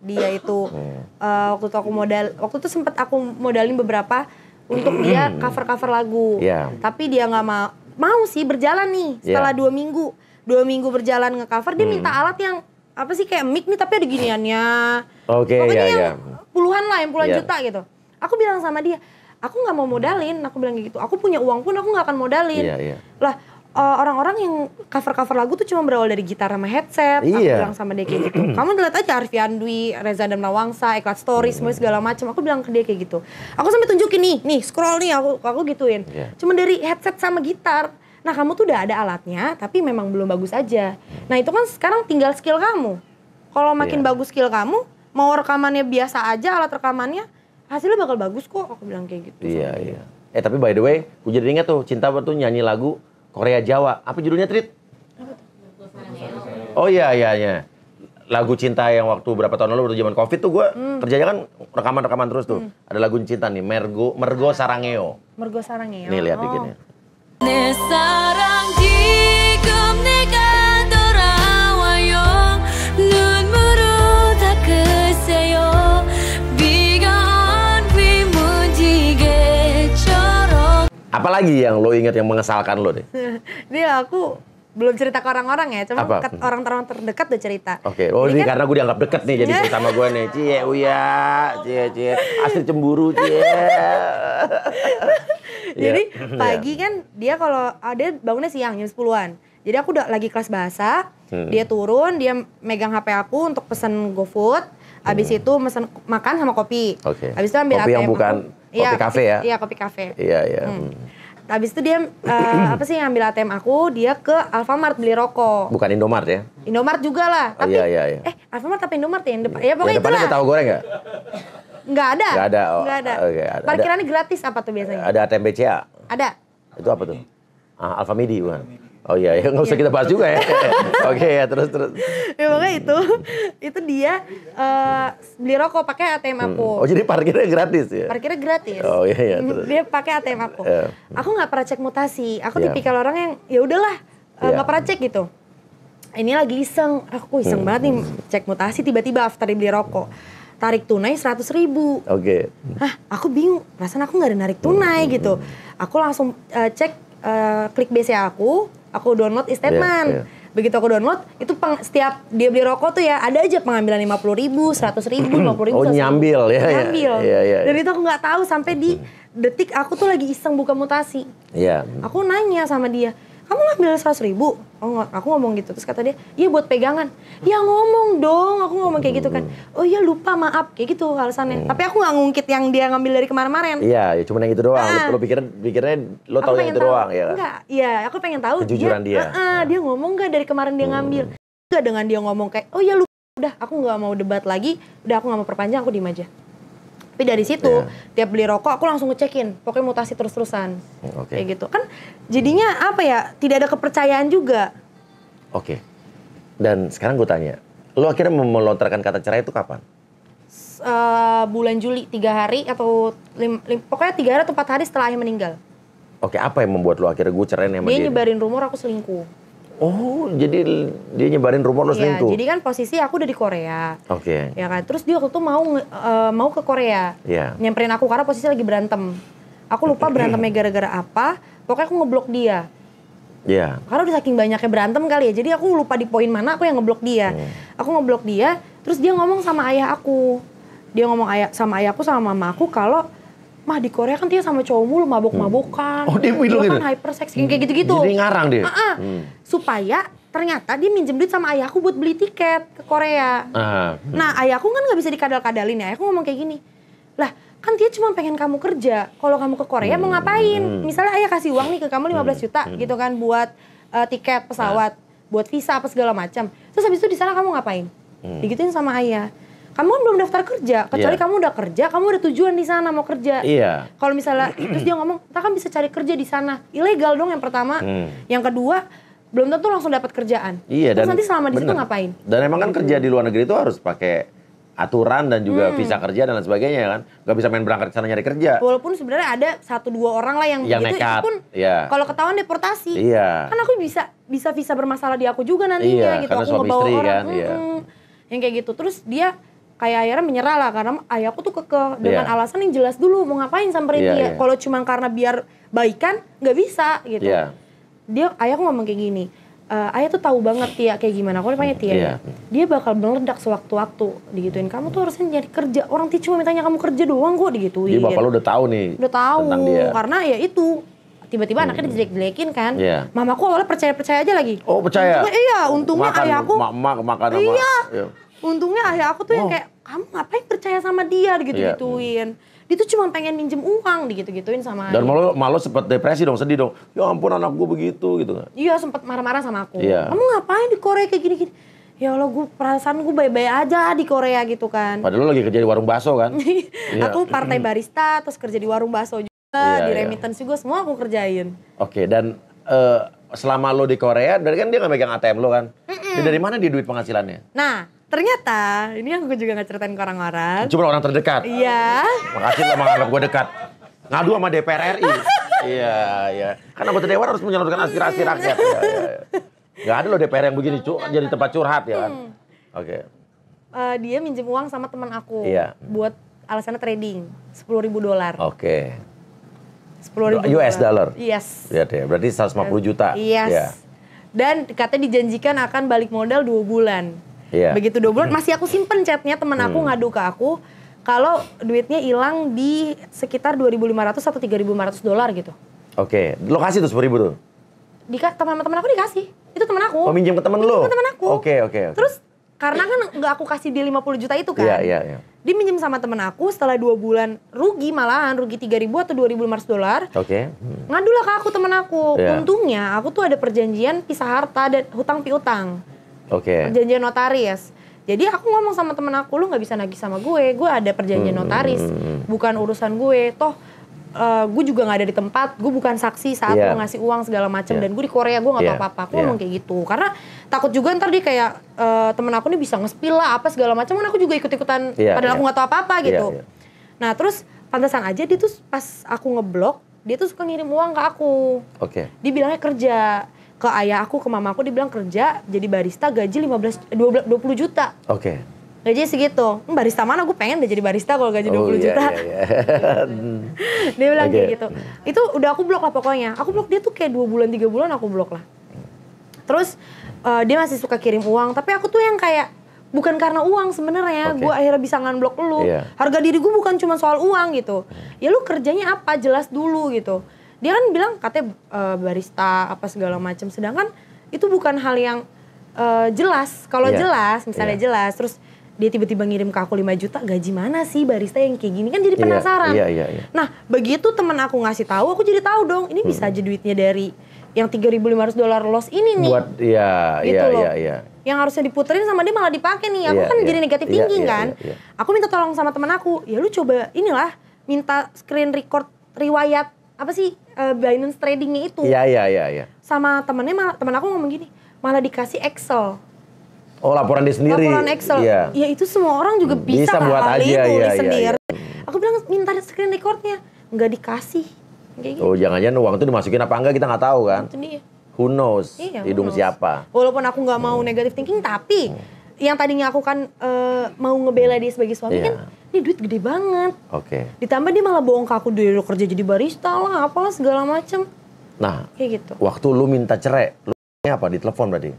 dia itu hmm. uh, waktu itu aku modal waktu itu sempat aku modalin beberapa untuk hmm. dia cover-cover lagu. Yeah. Tapi dia nggak mau mau sih berjalan nih iya. setelah yeah. dua minggu. Dua minggu berjalan cover dia hmm. minta alat yang apa sih kayak mic nih tapi ada giniannya. Oke, okay, Pokoknya yeah, yang yeah. puluhan lah, yang puluhan yeah. juta gitu. Aku bilang sama dia, aku nggak mau modalin aku bilang gitu aku punya uang pun aku nggak akan modalin yeah, yeah. lah eh, orang-orang yang cover-cover lagu tuh cuma berawal dari gitar sama headset iya. aku bilang sama dia kayak gitu kamu lihat aja Arfi Andwi Reza dan Nawangsa, Eklat Stories, mm-hmm. semua segala macam aku bilang ke dia kayak gitu aku sampai tunjukin nih nih scroll nih aku aku gituin yeah. cuma dari headset sama gitar nah kamu tuh udah ada alatnya tapi memang belum bagus aja mm. nah itu kan sekarang tinggal skill kamu kalau makin yeah. bagus skill kamu mau rekamannya biasa aja alat rekamannya hasilnya bakal bagus kok aku bilang kayak gitu iya yeah, iya yeah. eh tapi by the way gue jadi ingat tuh cinta tuh nyanyi lagu Korea Jawa apa judulnya Trit oh iya iya iya lagu cinta yang waktu berapa tahun lalu waktu zaman covid tuh gue hmm. kerjanya kan rekaman-rekaman terus tuh hmm. ada lagu cinta nih Mergo Mergo Sarangeo Mergo Sarangeo nih lihat oh. bikinnya 내 지금 Apalagi yang lo ingat yang mengesalkan lo deh? ini aku belum cerita ke orang-orang ya, cuma ke hmm. orang-orang terdekat udah cerita. Oke, okay. oh ini kan, karena gue dianggap deket nih jadi sama gue nih. Cie, uya, cie, cie, asli cemburu, cie. Iya. jadi iya. pagi kan dia kalau ada ah, bangunnya siang jam 10-an. Jadi aku udah lagi kelas bahasa, hmm. dia turun, dia megang HP aku untuk pesen GoFood. Abis hmm. itu mesen makan sama kopi. Oke. Okay. Abis itu ambil kopi yang bukan aku. Kopi ya, kafe ya? Iya, kopi kafe. Iya, iya. Hmm. hmm. Habis itu dia uh, apa sih ngambil ATM aku, dia ke Alfamart beli rokok. Bukan Indomart ya? Indomart juga lah. Oh, tapi, oh, iya, iya, iya. Eh, Alfamart tapi Indomart ya? ya pokoknya ya, depannya itulah. tahu goreng gak? Nggak ada. Gak ada. Oh, Nggak ada. Ah, okay, ada. Parkirannya gratis apa tuh biasanya? Ada ATM BCA? Ada. Itu apa tuh? Ah, Alfamidi bukan? Oh iya, ya nggak usah iya. kita bahas juga ya. Oke okay, ya terus terus. Ya makanya itu itu dia uh, beli rokok pakai ATM hmm. aku. Oh jadi parkirnya gratis ya? Parkirnya gratis. Oh iya iya mhm, terus. Dia pakai ATM aku. Yeah. Aku nggak pernah cek mutasi. Aku yeah. tipikal orang yang ya udahlah eh, iya. nggak yeah. Gak pernah cek gitu. Ini lagi iseng, aku iseng hmm. banget nih cek mutasi tiba-tiba after beli rokok tarik tunai seratus ribu. Oke. Okay. Hah, aku bingung. Perasaan aku nggak ada narik tunai hmm. gitu. Aku langsung uh, cek uh, klik BCA aku, aku download e iya, statement yeah, yeah. begitu aku download itu peng, setiap dia beli rokok tuh ya ada aja pengambilan lima puluh ribu seratus ribu lima puluh ribu oh nyambil ya, ya. nyambil yeah, yeah, yeah, dan itu aku nggak tahu sampai di hmm. detik aku tuh lagi iseng buka mutasi yeah. aku nanya sama dia kamu ngambil seratus ribu oh, aku ngomong gitu terus kata dia iya buat pegangan ya ngomong dong aku ngomong kayak gitu kan oh iya lupa maaf kayak gitu alasannya hmm. tapi aku nggak ngungkit yang dia ngambil dari kemarin-kemarin iya ya cuma yang itu doang nah, lo, lo pikirnya lo tau yang itu tahu, doang ya enggak kan? iya aku pengen tahu kejujuran dia dia, uh, uh, dia ngomong nggak dari kemarin dia hmm. ngambil hmm. Gak dengan dia ngomong kayak oh iya lupa udah aku nggak mau debat lagi udah aku nggak mau perpanjang aku diem aja tapi dari situ yeah. tiap beli rokok aku langsung ngecekin pokoknya mutasi terus-terusan okay. kayak gitu kan jadinya apa ya tidak ada kepercayaan juga oke okay. dan sekarang gue tanya lo akhirnya melontarkan kata cerai itu kapan uh, bulan Juli tiga hari atau lim, lim, pokoknya tiga hari atau empat hari setelah ayah meninggal. Oke, apa yang membuat lo akhirnya gue cerai nih dia? Dia nyebarin rumor aku selingkuh. Oh, jadi dia nyebarin rumor lo selingkuh. Iya, jadi kan posisi aku udah di Korea. Oke. Okay. Ya kan, terus dia waktu itu mau uh, mau ke Korea. Iya. Yeah. Nyamperin aku karena posisi lagi berantem. Aku lupa berantemnya gara-gara apa. Pokoknya aku ngeblok dia. Iya. Yeah. Karena udah saking banyaknya berantem kali ya. Jadi aku lupa di poin mana aku yang ngeblok dia. Aku ngeblok dia, terus dia ngomong sama ayah aku. Dia ngomong ayah sama ayahku sama mama aku kalau mah di Korea kan dia sama cowok mulu mabok-mabokan. Hmm. Oh dia bilang gitu. Kan sex hmm. kayak gitu-gitu. Jadi ngarang dia. Uh -uh. Hmm. Supaya ternyata dia minjem duit sama ayahku buat beli tiket ke Korea. Uh, ah, huh hmm. Nah ayahku kan nggak bisa dikadal-kadalin ya. Ayahku ngomong kayak gini, lah kan dia cuma pengen kamu kerja. Kalau kamu ke Korea hmm. mau ngapain? Hmm. Misalnya ayah kasih uang nih ke kamu 15 hmm. juta hmm. gitu kan buat uh, tiket pesawat, uh. buat visa apa segala macam. Terus habis itu di sana kamu ngapain? Hmm. Digituin sama ayah kamu kan belum daftar kerja kecuali yeah. kamu udah kerja kamu udah tujuan di sana mau kerja iya yeah. kalau misalnya terus dia ngomong kita kan bisa cari kerja di sana ilegal dong yang pertama hmm. yang kedua belum tentu langsung dapat kerjaan iya terus dan nanti selama di situ ngapain dan emang kan kerja di luar negeri itu harus pakai aturan dan juga hmm. visa kerja dan lain sebagainya kan nggak bisa main berangkat ke sana nyari kerja walaupun sebenarnya ada satu dua orang lah yang, yang begitu nekat. itu pun yeah. kalau ketahuan deportasi yeah. kan aku bisa bisa visa bermasalah di aku juga nantinya yeah, gitu aku ngebawa istri, orang kan? hmm, iya. yeah. yang kayak gitu terus dia kayak akhirnya menyerah lah karena ayahku tuh keke dengan yeah. alasan yang jelas dulu mau ngapain samperin yeah, dia yeah. Iya. kalau cuma karena biar baikan nggak bisa gitu yeah. dia ayahku ngomong kayak gini uh, ayah tuh tahu banget Tia kayak gimana aku tanya Tia yeah. dia bakal meledak sewaktu-waktu digituin kamu tuh harusnya jadi kerja orang Tia cuma mintanya kamu kerja doang kok digituin dia bapak lu udah tahu nih udah tahu karena ya itu tiba-tiba hmm. anaknya dijelek-jelekin kan. Yeah. Mamaku awalnya percaya-percaya aja lagi. Oh, percaya. Untungnya, iya, untungnya makan, ayahku. Ma ma makan iya. iya untungnya ayah aku tuh oh. yang kayak kamu ngapain percaya sama dia gitu gituin yeah. dia tuh cuma pengen minjem uang gitu gituin sama dan malu malu sempat depresi dong sedih dong ya ampun anak gue begitu gitu kan. iya sempet marah-marah sama aku yeah. kamu ngapain di Korea kayak gini-gini ya Allah gue perasaan gue baik-baik aja di Korea gitu kan padahal lo lagi kerja di warung bakso kan yeah. Iya. aku partai barista terus kerja di warung bakso juga yeah, di iya. remittance juga semua aku kerjain oke dan uh, selama lo di Korea dari kan dia nggak megang ATM lo kan mm -mm. dari mana dia duit penghasilannya nah Ternyata, ini yang gue juga gak ceritain ke orang-orang. Cuma orang terdekat. Iya. Makasih lo menganggap gue dekat. Ngadu sama DPR RI. iya, iya. Karena anggota dewan harus menyalurkan aspirasi rakyat. Iya, iya, iya. Gak ada loh DPR yang begini, cu jadi tempat curhat ya kan. Hmm. Oke. Okay. Eh, dia minjem uang sama teman aku. Iya. Buat alasannya trading, sepuluh ribu dolar. Oke. Sepuluh ribu US dollar. Yes. Iya deh, berarti 150 juta. Yes. Dan katanya dijanjikan akan balik modal dua bulan. Yeah. Begitu dua bulan masih aku simpen chatnya teman aku hmm. ngadu ke aku kalau duitnya hilang di sekitar 2.500 atau 3.500 dolar gitu. Oke, okay. lo kasih tuh 10.000 tuh. Dika teman-teman aku dikasih. Itu teman aku. Oh, minjem ke teman lo. Ke teman aku. Oke, okay, oke, okay, okay. Terus karena kan nggak aku kasih dia 50 juta itu kan. Iya, yeah, iya, yeah, iya. Yeah. Dia minjem sama temen aku setelah dua bulan rugi malahan, rugi 3000 atau 2500 dolar. Oke. Okay. Hmm. Ngadulah ke aku temen aku. Yeah. Untungnya aku tuh ada perjanjian pisah harta dan hutang piutang. Oke. Okay. Perjanjian notaris. Jadi aku ngomong sama temen aku, lu nggak bisa nagih sama gue. Gue ada perjanjian hmm. notaris, bukan urusan gue. Toh uh, gue juga nggak ada di tempat, gue bukan saksi saat yeah. lu ngasih uang segala macam. Yeah. Dan gue di Korea gue nggak yeah. apa-apa. Aku yeah. ngomong kayak gitu karena takut juga ntar dia kayak uh, temen aku nih bisa ngespil lah apa segala macam. Karena aku juga ikut-ikutan, yeah. Iya. padahal yeah. aku nggak tau apa-apa iya, gitu. Yeah. Yeah. Nah terus pantasan aja dia tuh pas aku ngeblok, dia tuh suka ngirim uang ke aku. Oke. Okay. Dia bilangnya kerja ke ayah aku ke mama aku dibilang kerja jadi barista gaji 15 20, 20 juta. Oke. Okay. Gaji segitu. Hmm, barista mana gue pengen deh jadi barista kalau gaji oh, 20 iya, oh, juta. Yeah, iya. yeah. dia bilang okay. kayak gitu. Itu udah aku blok lah pokoknya. Aku blok dia tuh kayak dua bulan tiga bulan aku blok lah. Terus uh, dia masih suka kirim uang, tapi aku tuh yang kayak bukan karena uang sebenarnya okay. gue akhirnya bisa nganblok lu yeah. harga diri gue bukan cuma soal uang gitu ya lu kerjanya apa jelas dulu gitu dia kan bilang katanya uh, barista apa segala macam sedangkan itu bukan hal yang uh, jelas kalau yeah. jelas misalnya yeah. jelas terus dia tiba-tiba ngirim ke aku 5 juta gaji mana sih barista yang kayak gini kan jadi iya, penasaran. Yeah, yeah, yeah. Nah, begitu teman aku ngasih tahu, aku jadi tahu dong, ini hmm. bisa aja duitnya dari yang 3.500 dolar loss ini nih. Buat iya, gitu iya, iya, iya. Yang harusnya diputerin sama dia malah dipakai nih. Aku yeah, kan yeah. jadi negatif iya, tinggi iya, yeah, yeah, kan. yeah, yeah, yeah. Aku minta tolong sama teman aku, ya lu coba inilah minta screen record riwayat apa sih uh, Binance tradingnya itu. Iya iya iya. Ya. Sama temennya malah temen aku ngomong gini, malah dikasih Excel. Oh laporan dia sendiri. Laporan Excel. Iya. Ya itu semua orang juga hmm, bisa, bisa buat kan, aja itu, ya, iya, iya. sendiri. Ya, ya. Aku bilang minta screen recordnya, nggak dikasih. gitu. Oh jangan-jangan uang itu dimasukin apa enggak kita nggak tahu kan? Itu dia. Who knows? Iya, hidung knows. siapa? Walaupun aku nggak mau hmm. negative thinking, tapi hmm yang tadinya aku kan uh, eh, mau ngebela dia sebagai suami yeah. kan ini duit gede banget. Oke. Okay. Ditambah dia malah bohong ke aku dulu kerja jadi barista lah, apalah segala macem. Nah, kayak gitu. Waktu lu minta cerai, lu apa di telepon berarti?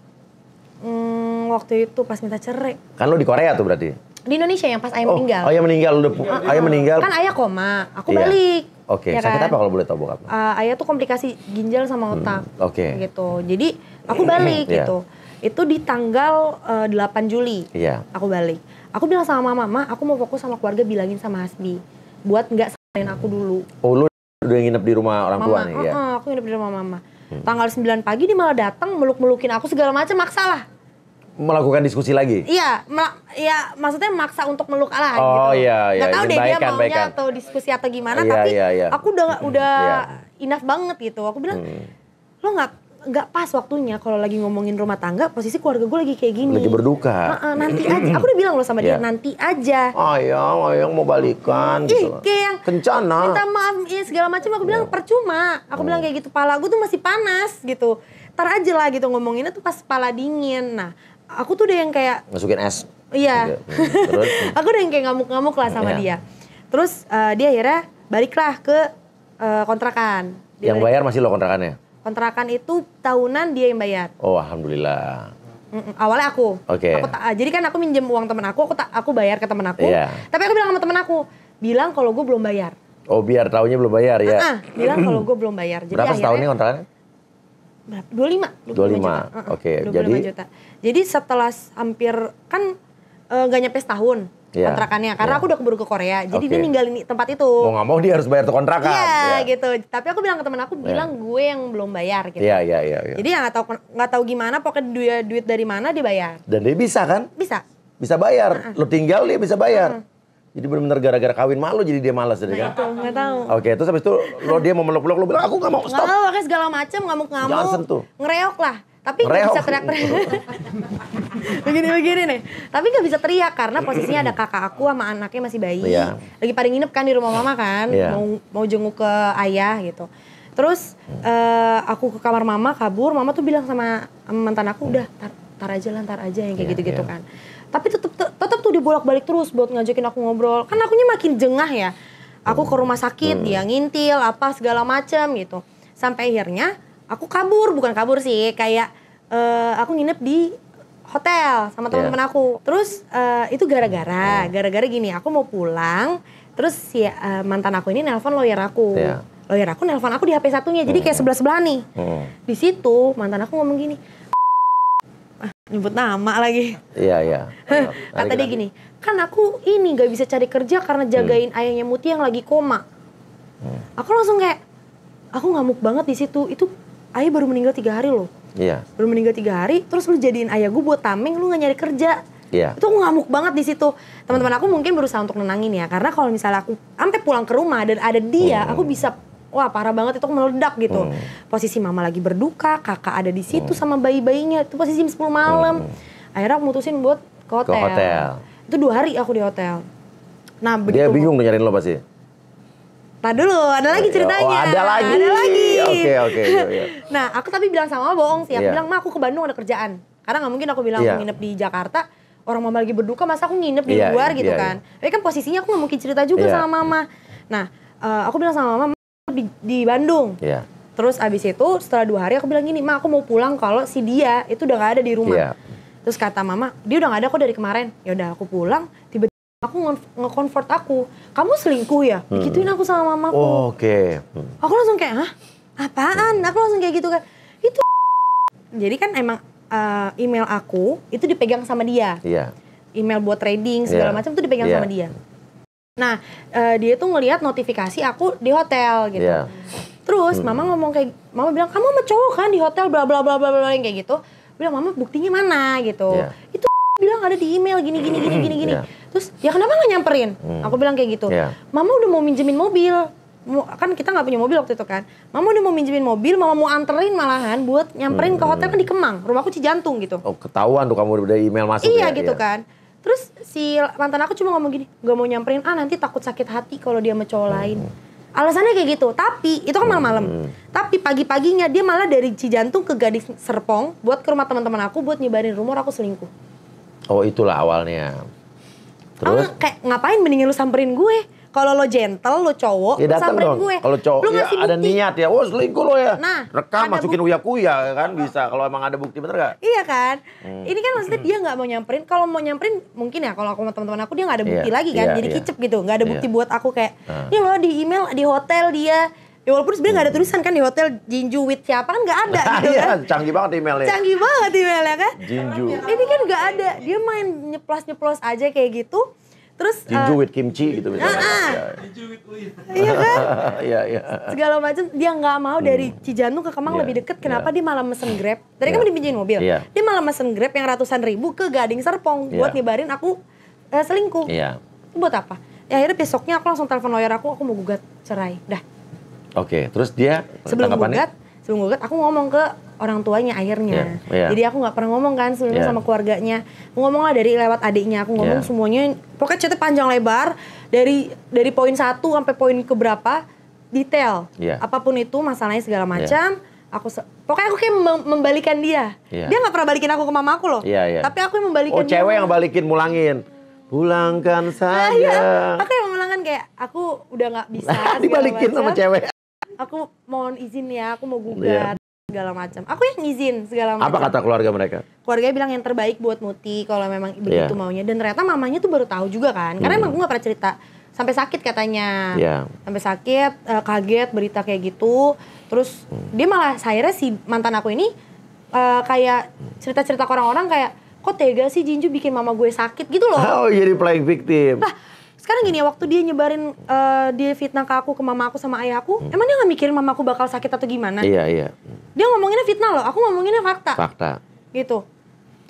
Hmm, waktu itu pas minta cerai. Kan lu di Korea tuh berarti? di Indonesia yang pas ayah oh, meninggal. ayah meninggal udah pu- ayah meninggal. Kan ayah koma, aku iya. balik. Oke, okay. ya sakit kan? apa kalau boleh tahu Bu Uh, eh, ayah tuh komplikasi ginjal sama hmm, otak. Hmm, Oke. Okay. Gitu. Jadi aku balik yeah. gitu. Itu di tanggal uh, eh, 8 Juli. Iya. Yeah. Aku balik. Aku bilang sama mama, "Mama, aku mau fokus sama keluarga bilangin sama Hasbi buat nggak samain aku dulu." Oh, lu udah nginep di rumah orang tua nih uh, ya. Uh, aku nginep di rumah mama. Hmm. Tanggal 9 pagi dia malah datang meluk-melukin aku segala macam maksalah melakukan diskusi lagi. Iya, ya maksudnya maksa untuk meluk Allah oh, gitu. Oh iya iya. Gak tahu deh dia maunya baikan. atau diskusi atau gimana, iya, tapi iya, iya. aku udah udah iya. enough banget gitu. Aku bilang hmm. lo nggak nggak pas waktunya kalau lagi ngomongin rumah tangga posisi keluarga gue lagi kayak gini lagi berduka nanti aja aku udah bilang lo sama dia yeah. nanti aja ayang ayang mau balikan Ih, gitu kayak yang kencana nah. minta maaf ya segala macam aku bilang yeah. percuma aku hmm. bilang kayak gitu pala gue tuh masih panas gitu Ntar aja lah gitu ngomonginnya tuh pas pala dingin nah aku tuh udah yang kayak masukin es iya hmm, terus aku udah yang kayak ngamuk-ngamuk lah sama yeah. dia terus uh, dia akhirnya baliklah ke uh, kontrakan dia yang bayar masih lo kontrakannya kontrakan itu tahunan dia yang bayar oh alhamdulillah Mm-mm, awalnya aku, okay. aku jadi kan aku minjem uang temen aku, aku tak, aku bayar ke temen aku. Yeah. Tapi aku bilang sama temen aku, bilang kalau gue belum bayar. Oh biar tahunya belum bayar ya? Uh-uh, bilang kalau gue belum bayar. Jadi Berapa setahunnya kontrakan? 25 nah, 25, juta. Oke, okay, jadi juta. Jadi setelah hampir kan e, nggak nyepes nyampe setahun yeah. kontrakannya karena yeah. aku udah keburu ke Korea jadi okay. dia ninggalin tempat itu mau nggak mau dia harus bayar tuh kontrakan iya yeah, yeah. gitu tapi aku bilang ke temen aku iya. bilang yeah. gue yang belum bayar gitu iya iya iya, iya. jadi ya nggak tahu nggak tahu gimana pokoknya duit dari mana dibayar. dan dia bisa kan bisa bisa bayar uh -uh. lo tinggal dia bisa bayar uh -uh jadi benar-benar gara-gara kawin malu jadi dia malas jadi kan? tahu. Oke, okay, terus habis itu lo dia mau meluk-meluk lo bilang aku nggak mau stop. Gak mau, pakai segala macam mau ngamuk Jangan sentuh. Ngereok lah. Tapi gak bisa teriak-teriak. Begini-begini nih. Tapi gak bisa teriak karena posisinya ada kakak aku sama anaknya masih bayi. Iya. Lagi pada nginep kan di rumah mama kan. Yeah. Mau mau jenguk ke ayah gitu. Terus uh, aku ke kamar mama kabur, mama tuh bilang sama mantan aku udah tar, tar aja lah, tar aja yang kayak iya, gitu-gitu yeah, yeah. kan tapi tetep tetap tuh dibolak-balik terus buat ngajakin aku ngobrol kan akunya makin jengah ya aku ke rumah sakit hmm. ya ngintil apa segala macem gitu sampai akhirnya aku kabur bukan kabur sih kayak uh, aku nginep di hotel sama iya. teman-teman yeah. aku terus uh, itu gara-gara gara hmm. gara-gara gini aku mau pulang terus si uh, mantan aku ini nelpon lawyer aku yeah. lawyer aku nelpon aku di HP satunya jadi hmm. kayak sebelah sebelah nih hmm. di situ mantan aku ngomong gini nyebut nama lagi. Iya iya. Kata dia gini, kan aku ini gak bisa cari kerja karena hmm. jagain hmm. ayahnya Muti yang lagi koma. Hmm. Aku langsung kayak, aku ngamuk banget di situ. Itu ayah baru meninggal tiga hari loh. Iya. Baru meninggal tiga hari, terus lu jadiin ayah gue buat tameng, lu gak nyari kerja. Iya. Itu aku ngamuk banget di situ. Teman-teman aku mungkin berusaha untuk nenangin ya, karena kalau misalnya aku sampai pulang ke rumah dan ada dia, hmm. aku bisa wah parah banget itu meledak gitu. Hmm. Posisi mama lagi berduka, kakak ada di situ hmm. sama bayi-bayinya. Itu posisi jam 10 malam. Hmm. Akhirnya aku mutusin buat ke hotel. ke hotel. Itu dua hari aku di hotel. Nah, begitu. Dia bingung nyariin lo pasti. Tadi nah, dulu, ada lagi ceritanya. Oh, ada lagi. Ada lagi. Oke, oke. Iya, iya. Nah, aku tapi bilang sama mama bohong sih. Aku yeah. bilang, "Ma, aku ke Bandung ada kerjaan." Karena nggak mungkin aku bilang yeah. aku nginep di Jakarta. Orang mama lagi berduka, masa aku nginep di iya, luar gitu yeah, kan. Yeah. Tapi kan posisinya aku nggak mungkin cerita juga yeah. sama mama. Nah, uh, aku bilang sama mama, di, di Bandung. Yeah. Terus abis itu setelah dua hari aku bilang gini, ma aku mau pulang kalau si dia itu udah gak ada di rumah. Yeah. Terus kata mama, dia udah gak ada kok dari kemarin. Ya udah aku pulang, tiba-tiba aku nge-comfort aku. Kamu selingkuh ya? Hmm. Begituin aku sama mamaku. Oh, Oke. Okay. Hmm. Aku langsung kayak, hah? Apaan? Hmm. Aku langsung kayak gitu kan. Itu Jadi kan emang uh, email aku itu dipegang sama dia. Iya. Email buat trading segala yeah. macam itu dipegang yeah. sama dia Nah, uh, dia tuh ngelihat notifikasi aku di hotel gitu. Yeah. Terus hmm. mama ngomong kayak mama bilang kamu sama cowok kan di hotel bla bla bla bla bla yang kayak gitu. Bilang mama buktinya mana gitu. Yeah. Itu bilang ada di email gini gini gini gini gini. Yeah. Terus ya kenapa nggak nyamperin? Hmm. Aku bilang kayak gitu. Yeah. Mama udah mau minjemin mobil. Kan kita nggak punya mobil waktu itu kan. Mama udah mau minjemin mobil, mama mau anterin malahan buat nyamperin hmm. ke hotel kan di Kemang. Rumahku Cijantung gitu. Oh, ketahuan tuh kamu udah email masuk. Iya ya, gitu iya. kan terus si mantan aku cuma ngomong gini gak mau nyamperin ah nanti takut sakit hati kalau dia mau cowok lain hmm. alasannya kayak gitu tapi itu kan malam-malam hmm. tapi pagi-paginya dia malah dari Cijantung ke gadis Serpong buat ke rumah teman-teman aku buat nyebarin rumor aku selingkuh oh itulah awalnya terus oh, kayak ngapain mendingan lu samperin gue kalau lo gentle, lo cowok, ya, lo samperin dong. gue. Kalau cowok lo ya bukti. ada niat ya. Oh, selingkuh lo ya. Nah, rekam masukin uya kuya kan bisa. Kalau emang ada bukti bener gak? Iya kan? Hmm. Ini kan maksudnya dia gak mau nyamperin. Kalau mau nyamperin mungkin ya kalau aku sama teman-teman aku dia gak ada bukti yeah. lagi kan. Yeah, Jadi yeah. kicep gitu. Gak ada iya. bukti yeah. buat aku kayak, nah. "Ini lo di email di hotel dia Ya walaupun sebenarnya nggak gak ada hmm. tulisan kan di hotel Jinju with siapa kan nggak ada gitu iya, kan. iya, canggih banget emailnya. Canggih banget emailnya kan. Jinju. Ini kan gak ada. Dia main nyeplos nyeplos aja kayak gitu. Terus Jinju uh, with kimchi gitu misalnya. Uh, Iya kan? Iya, iya. Segala macam dia nggak mau hmm. dari Cijantung ke Kemang yeah, lebih deket. Kenapa yeah. dia malah mesen Grab? Tadi yeah. kan dipinjain mobil. Yeah. Dia malah mesen Grab yang ratusan ribu ke Gading Serpong yeah. buat nyebarin aku uh, selingkuh. Iya. Yeah. Buat apa? Ya, akhirnya besoknya aku langsung telepon lawyer aku, aku mau gugat cerai. Dah. Oke, okay, terus dia sebelum gugat, sebelum gugat aku ngomong ke orang tuanya akhirnya. Yeah, yeah. Jadi aku nggak pernah ngomong kan sebelumnya yeah. sama keluarganya. ngomonglah dari lewat adiknya. Aku ngomong yeah. semuanya. Pokoknya cerita panjang lebar dari dari poin satu sampai poin keberapa detail. Yeah. Apapun itu masalahnya segala iya. macam. Yeah. Aku pokoknya aku kayak mem membalikan dia. Yeah. Dia nggak pernah balikin aku ke mama aku loh. Yeah, yeah. Tapi aku yang membalikin. Oh dia. cewek yang balikin mulangin. Pulangkan ah, saya. Nah, ya. Aku yang mulangkan kayak aku udah nggak bisa. Dibalikin sama cewek aku mohon izin ya, aku mau gugat. Yeah segala macam. Aku yang ngizin segala macam. Apa kata keluarga mereka? Keluarga bilang yang terbaik buat Muti kalau memang begitu iya. maunya. Dan ternyata mamanya tuh baru tahu juga kan. Karena hmm. emang gue gak pernah cerita sampai sakit katanya. Yeah. Sampai sakit, uh, kaget berita kayak gitu. Terus hmm. dia malah akhirnya si mantan aku ini uh, kayak cerita-cerita orang-orang kayak kok tega sih Jinju bikin mama gue sakit gitu loh. Oh, jadi iya, playing victim. Nah sekarang gini waktu dia nyebarin uh, dia fitnah ke aku ke mama aku sama ayah aku hmm. emang dia gak mikirin mama aku bakal sakit atau gimana iya iya dia ngomonginnya fitnah loh aku ngomonginnya fakta fakta gitu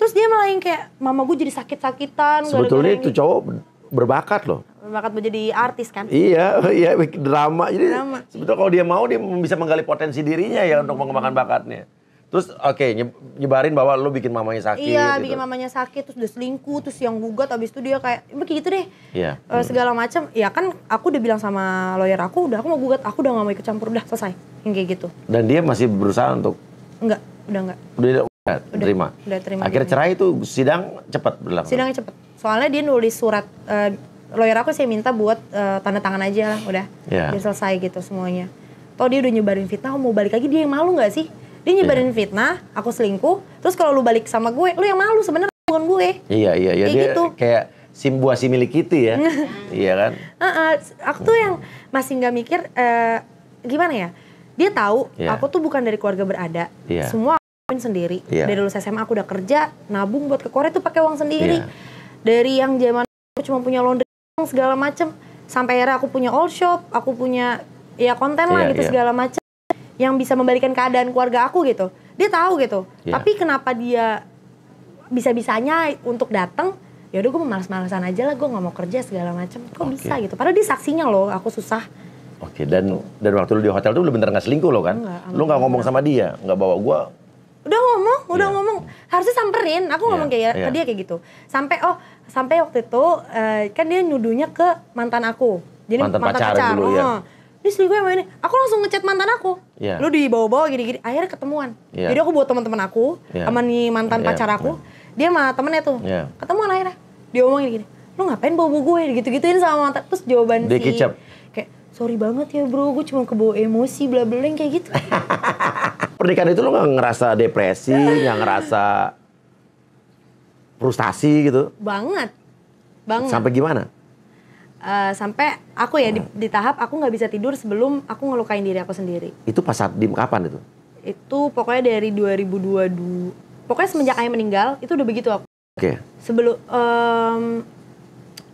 terus dia malah yang kayak mama gue jadi sakit-sakitan sebetulnya itu cowok berbakat loh berbakat menjadi artis kan iya iya drama jadi drama. sebetulnya kalau dia mau dia bisa menggali potensi dirinya ya untuk mengembangkan bakatnya Terus oke okay, nyebarin bahwa lo bikin mamanya sakit. Iya, gitu. bikin mamanya sakit terus udah selingkuh, terus yang gugat abis itu dia kayak begitu deh. Iya. Yeah. Uh, segala macam. Ya kan aku udah bilang sama lawyer aku, udah aku mau gugat, aku udah gak mau ikut campur, udah selesai. Yang kayak gitu. Dan dia masih berusaha untuk Enggak, udah enggak. Udah, udah, udah terima. Udah terima. Akhirnya cerai itu sidang cepat berlangsung. Sidangnya cepat. Soalnya dia nulis surat uh, lawyer aku saya minta buat uh, tanda tangan aja lah udah. Yeah. Dia selesai gitu semuanya. Tau dia udah nyebarin fitnah, mau balik lagi dia yang malu nggak sih? Dia iya. nyebarin yeah. fitnah, aku selingkuh, terus kalau lu balik sama gue, lu yang malu sebenarnya bukan gue. Iya, iya, iya. Kayak dia gitu. kayak simbuasi milik itu ya. iya kan? Uh, uh, aku tuh yang masih nggak mikir uh, gimana ya? Dia tahu yeah. aku tuh bukan dari keluarga berada. Yeah. Semua aku sendiri. Yeah. Dari lulus SMA aku udah kerja, nabung buat ke Korea tuh pakai uang sendiri. Yeah. Dari yang zaman aku cuma punya laundry segala macem sampai era aku punya all shop, aku punya ya konten yeah, lah iya, gitu yeah. segala macam yang bisa membalikan keadaan keluarga aku gitu dia tahu gitu yeah. tapi kenapa dia bisa-bisanya untuk datang ya udah gue malas-malasan aja lah gue nggak mau kerja segala macam kok okay. bisa gitu padahal dia saksinya loh aku susah Oke, okay, dan gitu. dan waktu lu di hotel tuh lu bener nggak selingkuh lo kan? Enggak, lu nggak ngomong sama dia, nggak bawa gue? Udah ngomong, udah yeah. ngomong. Harusnya samperin. Aku yeah. ngomong iya, kayak yeah. ke iya. dia kayak gitu. Sampai oh, sampai waktu itu uh, kan dia nuduhnya ke mantan aku. Jadi mantan, mantan pacar, pacar dulu ya ini selingkuh yang ini aku langsung ngechat mantan aku yeah. lu dibawa-bawa gini-gini akhirnya ketemuan yeah. jadi aku buat teman-teman aku yeah. sama nih mantan yeah. pacar aku yeah. dia sama temennya tuh yeah. ketemuan akhirnya dia omongin gini, lu ngapain bawa gue gitu-gituin sama mantan terus jawaban dia si kicap. kayak sorry banget ya bro gue cuma kebawa emosi bla bla kayak gitu pernikahan itu lo gak ngerasa depresi gak ngerasa frustasi gitu banget banget sampai gimana Uh, sampai aku ya di, di tahap aku nggak bisa tidur sebelum aku ngelukain diri aku sendiri. Itu pas saat di kapan itu? Itu pokoknya dari 2022. Pokoknya semenjak ayah meninggal itu udah begitu aku. Oke. Okay. Sebelum um,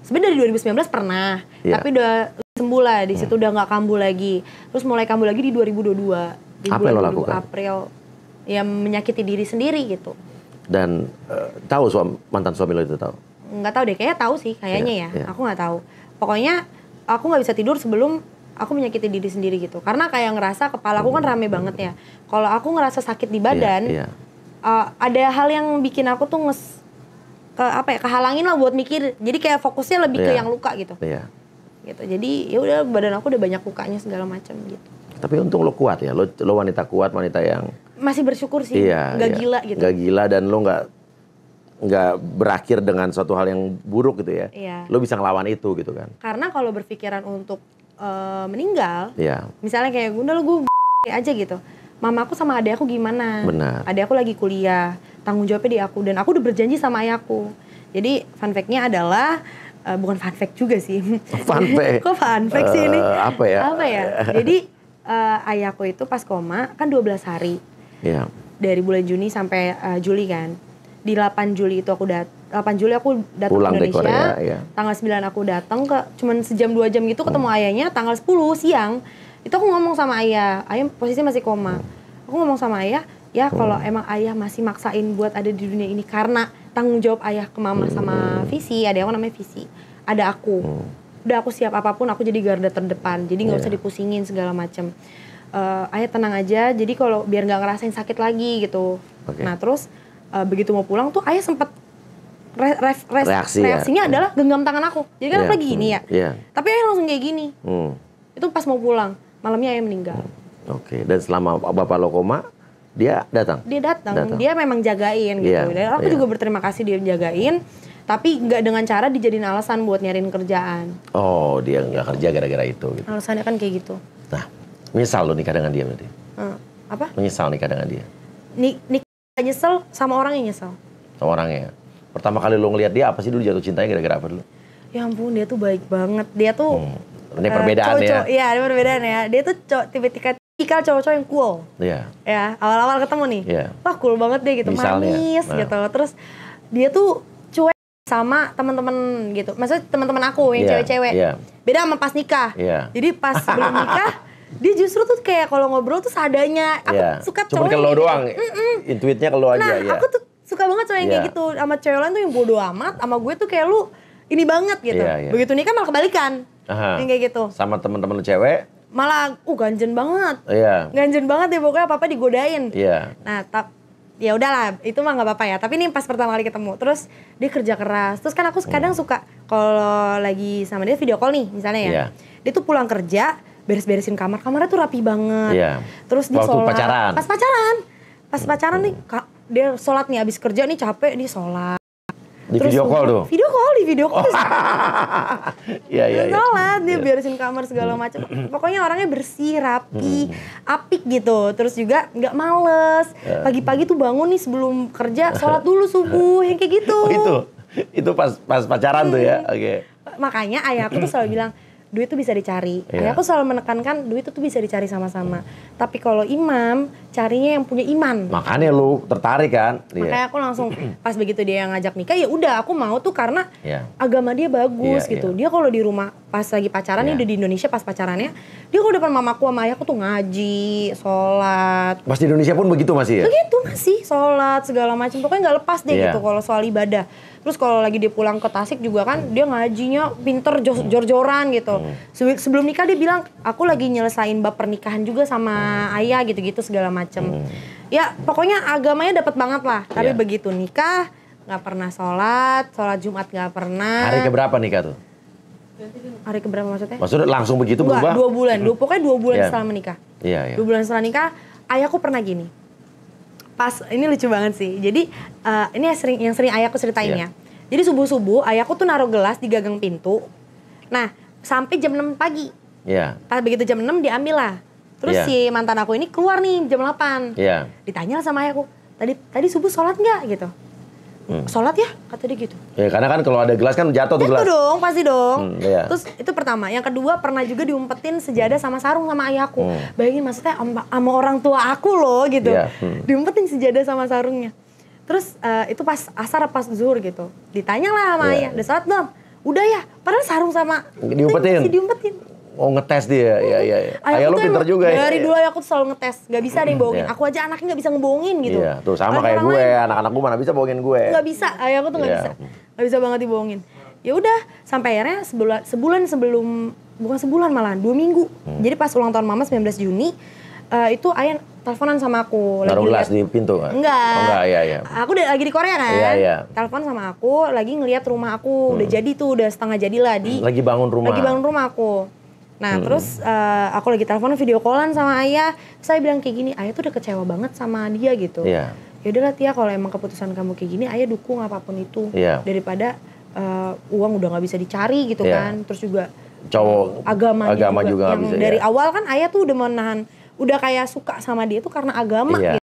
sebenarnya dari 2019 pernah, yeah. tapi udah sembuh lah di hmm. situ hmm. udah nggak kambuh lagi. Terus mulai kambuh lagi di 2022. Di Apa yang lo lakukan? April yang menyakiti diri sendiri gitu. Dan uh, tahu suami mantan suami lo itu tahu? Nggak tahu deh, kayaknya tahu sih kayaknya yeah, ya. Yeah. Aku nggak tahu pokoknya aku nggak bisa tidur sebelum aku menyakiti diri sendiri gitu karena kayak ngerasa kepala aku kan rame banget ya kalau aku ngerasa sakit di iya, badan yeah, iya. yeah. Uh, ada hal yang bikin aku tuh nges ke apa ya kehalangin lah buat mikir jadi kayak fokusnya lebih yeah. ke iya. yang luka gitu yeah. gitu jadi ya udah badan aku udah banyak lukanya segala macam gitu tapi untung lo kuat ya lo lo wanita kuat wanita yang masih bersyukur sih iya, gak iya. gila gitu gak gila dan lo gak nggak berakhir dengan suatu hal yang buruk gitu ya. Iya. Lo bisa ngelawan itu gitu kan. Karena kalau berpikiran untuk uh, meninggal, iya. misalnya kayak gue, udah lo gue aja gitu. Mama aku sama adek aku gimana? Benar. Adek aku lagi kuliah, tanggung jawabnya di aku dan aku udah berjanji sama ayahku. Jadi fun fact-nya adalah uh, bukan fun fact juga sih. Fun fact. Kok fun fact sih ini? Eh, apa ya? Apa ya? Jadi uh, ayahku itu pas koma kan 12 hari. Iya. Dari bulan Juni sampai uh, Juli kan di 8 Juli itu aku dat 8 Juli aku datang ke Indonesia. Korea, ya. Tanggal 9 aku datang ke cuman sejam dua jam gitu ketemu hmm. ayahnya tanggal 10 siang. Itu aku ngomong sama ayah. Ayah posisinya masih koma. Hmm. Aku ngomong sama ayah, ya kalau hmm. emang ayah masih maksain buat ada di dunia ini karena tanggung jawab ayah ke mama hmm. sama Visi, ada yang namanya Visi. Ada aku. Hmm. Udah aku siap apapun, aku jadi garda terdepan. Jadi nggak yeah. usah dipusingin segala macam. Uh, eh, ayah tenang aja. Jadi kalau biar nggak ngerasain sakit lagi gitu. Okay. Nah, terus uh, begitu mau pulang tuh ayah sempat re re re Reaksi, ya? reaksinya ya. adalah genggam tangan aku jadi kan yeah. lagi gini ya yeah. tapi ayah langsung kayak gini hmm. itu pas mau pulang malamnya ayah meninggal hmm. oke okay. dan selama bapak lo koma dia datang dia datang, datang. dia memang jagain gitu yeah. dan aku yeah. juga berterima kasih dia jagain tapi nggak dengan cara dijadiin alasan buat nyariin kerjaan. Oh, dia nggak kerja gara-gara itu. Gitu. Alasannya kan kayak gitu. Nah, menyesal lo nikah dengan dia berarti? Hmm. apa? Menyesal nikah dengan dia. Ni, ni, nyesel sama orang yang nyesel? Sama orangnya. Pertama kali lo ngeliat dia apa sih dulu jatuh cintanya gara-gara apa dulu? Ya ampun dia tuh baik banget. Dia tuh hmm. Ini perbedaan uh, eh, ya. Iya, ada perbedaan ya. Dia tuh cowok tipe-tipe tipikal cowok-cowok yang cool. Iya. Yeah. Ya, awal-awal ketemu nih. Iya. Yeah. Wah, cool banget dia gitu, Misalnya. manis nah. gitu. Terus dia tuh cuek sama teman-teman gitu. Maksudnya teman-teman aku yang iya. cewek-cewek. Yeah. yeah. Beda sama pas nikah. Yeah. Jadi pas belum nikah dia justru tuh kayak kalau ngobrol tuh seadanya aku yeah. suka cuma kalau gitu. doang mm -mm. intuitnya kalau nah, aja nah yeah. aku tuh suka banget sama yang yeah. kayak iya. gitu sama cewek lain tuh yang bodoh amat sama gue tuh kayak lu ini banget gitu yeah, yeah. begitu nih kan malah kebalikan Aha. yang kayak gitu sama teman-teman cewek malah uh ganjen banget yeah. ganjen banget ya pokoknya apa apa digodain yeah. nah tak ya udahlah itu mah nggak apa-apa ya tapi ini pas pertama kali ketemu terus dia kerja keras terus kan aku kadang hmm. suka kalau lagi sama dia video call nih misalnya ya yeah. dia tuh pulang kerja beres-beresin kamar kamarnya tuh rapi banget iya. terus di sholat pacaran. pas pacaran pas pacaran nih dia sholat nih abis kerja nih capek dia sholat di terus video call tuh video call di video call iya iya iya sholat dia iya. beresin kamar segala hmm. macam pokoknya orangnya bersih rapi hmm. apik gitu terus juga nggak males iya. pagi-pagi tuh bangun nih sebelum kerja sholat dulu subuh yang kayak gitu oh, itu itu pas pas pacaran tuh ya hmm. oke okay. makanya ayahku tuh selalu bilang duit itu bisa dicari. Yeah. Ayah aku selalu menekankan duit itu tuh bisa dicari sama-sama. Tapi kalau imam carinya yang punya iman. Makanya lu tertarik kan? Iya. Makanya aku langsung pas begitu dia yang ngajak nikah ya udah aku mau tuh karena yeah. agama dia bagus yeah, gitu. Yeah. Dia kalau di rumah pas lagi pacaran yeah. nih udah di Indonesia pas pacarannya dia kalau depan mamaku sama ayahku tuh ngaji, sholat. Pas di Indonesia pun begitu masih ya? Begitu masih sholat segala macam pokoknya nggak lepas deh yeah. gitu kalau soal ibadah. Terus kalau lagi dia pulang ke Tasik juga kan dia ngajinya pinter hmm. jor-joran gitu. Hmm. Sebelum nikah dia bilang aku lagi nyelesain bab pernikahan juga sama hmm. ayah gitu-gitu segala macam macem hmm. ya pokoknya agamanya dapat banget lah tapi yeah. begitu nikah nggak pernah sholat sholat jumat nggak pernah hari keberapa nikah tuh hari keberapa maksudnya maksudnya langsung begitu Enggak, berubah dua bulan dua, pokoknya dua bulan yeah. setelah menikah yeah, yeah. dua bulan setelah nikah ayahku pernah gini pas ini lucu banget sih jadi uh, ini yang sering yang sering ayahku ceritain yeah. ya jadi subuh subuh ayahku tuh naruh gelas di gagang pintu nah sampai jam 6 pagi. Iya. Yeah. Pas begitu jam 6 diambil lah. Terus yeah. si mantan aku ini keluar nih jam 8. Yeah. Ditanya sama ayahku, tadi tadi subuh sholat nggak gitu? Hmm. Sholat ya, kata dia gitu. Ya karena kan kalau ada gelas kan jatuh tuh gelas. Itu dong, pasti dong. Hmm, iya. Terus itu pertama. Yang kedua pernah juga diumpetin sejadah sama sarung sama ayahku. Hmm. Bayangin maksudnya sama orang tua aku loh gitu. Yeah. Hmm. Diumpetin sejadah sama sarungnya. Terus uh, itu pas asar pas zuhur gitu. Ditanya lah sama yeah. ayah, udah sholat belum? Udah ya, padahal sarung sama diumpetin. Iya, diumpetin Oh ngetes dia, ya ya. ya. Ayah, lu pinter juga ya. Dari iya. dulu aku tuh selalu ngetes, nggak bisa ada yang hmm, bohongin. Yeah. Aku aja anaknya nggak bisa ngebohongin gitu. Iya, yeah. tuh sama kayak gue, anak-anak gue mana bisa bohongin gue. Nggak bisa, ayah aku tuh nggak yeah. bisa, nggak bisa banget dibohongin. Ya udah, sampai akhirnya sebulan, sebulan sebelum bukan sebulan malah dua minggu. Hmm. Jadi pas ulang tahun mama 19 Juni, uh, itu ayah teleponan sama aku lagi Baru di pintu kan? Enggak. Oh, enggak, iya, iya. Aku udah lagi di Korea kan? Iya, iya. Telepon sama aku, lagi ngeliat rumah aku. Hmm. Udah jadi tuh, udah setengah jadilah di Lagi bangun rumah. Lagi bangun rumah aku. Nah hmm. terus uh, aku lagi telepon video callan sama ayah. Saya bilang kayak gini, ayah tuh udah kecewa banget sama dia gitu. Yeah. Ya udahlah Tia kalau emang keputusan kamu kayak gini, ayah dukung apapun itu yeah. daripada uh, uang udah gak bisa dicari gitu yeah. kan. Terus juga cowok eh, agama agama gitu juga, juga yang bisa, dari ya. awal kan ayah tuh udah menahan, udah kayak suka sama dia tuh karena agama yeah. gitu.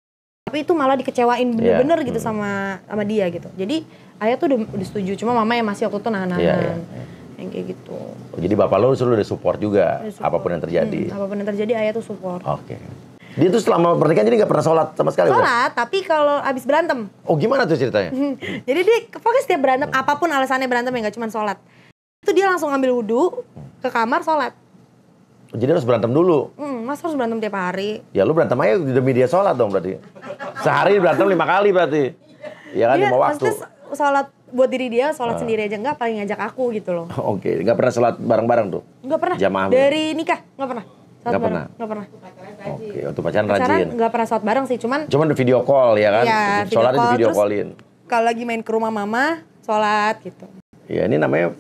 Tapi itu malah dikecewain iya. bener-bener yeah. gitu hmm. sama sama dia gitu. Jadi ayah tuh udah, udah setuju, cuma mama yang masih waktu itu iya, nahan-nahan. Yeah, yeah, yeah yang kayak gitu. Oh, jadi bapak lo selalu udah support juga ya, support. apapun yang terjadi. Hmm, apapun yang terjadi ayah tuh support. Oke. Okay. Dia tuh selama pernikahan jadi gak pernah sholat sama sekali? Sholat, tapi kalau abis berantem. Oh gimana tuh ceritanya? jadi dia pokoknya setiap berantem, hmm. apapun alasannya berantem ya gak cuma sholat. Itu dia langsung ambil wudhu, hmm. ke kamar sholat. Oh, jadi harus berantem dulu. Hmm, mas harus berantem tiap hari. Ya lu berantem aja demi dia sholat dong berarti. Sehari berantem lima kali berarti. Ya kan dia, lima waktu. Sholat buat diri dia sholat uh. sendiri aja enggak paling ngajak aku gitu loh. Oke, okay. nggak pernah sholat bareng-bareng tuh? Nggak pernah. Jamaah ya? dari nikah nggak pernah. Nggak pernah. Nggak pernah. Oke, okay. waktu pacaran rajin. Pacaran nggak pernah sholat bareng sih, cuman. Cuman video call ya kan? Ya sholat video, call, video callin. Kalau lagi main ke rumah mama, sholat gitu. Ya ini namanya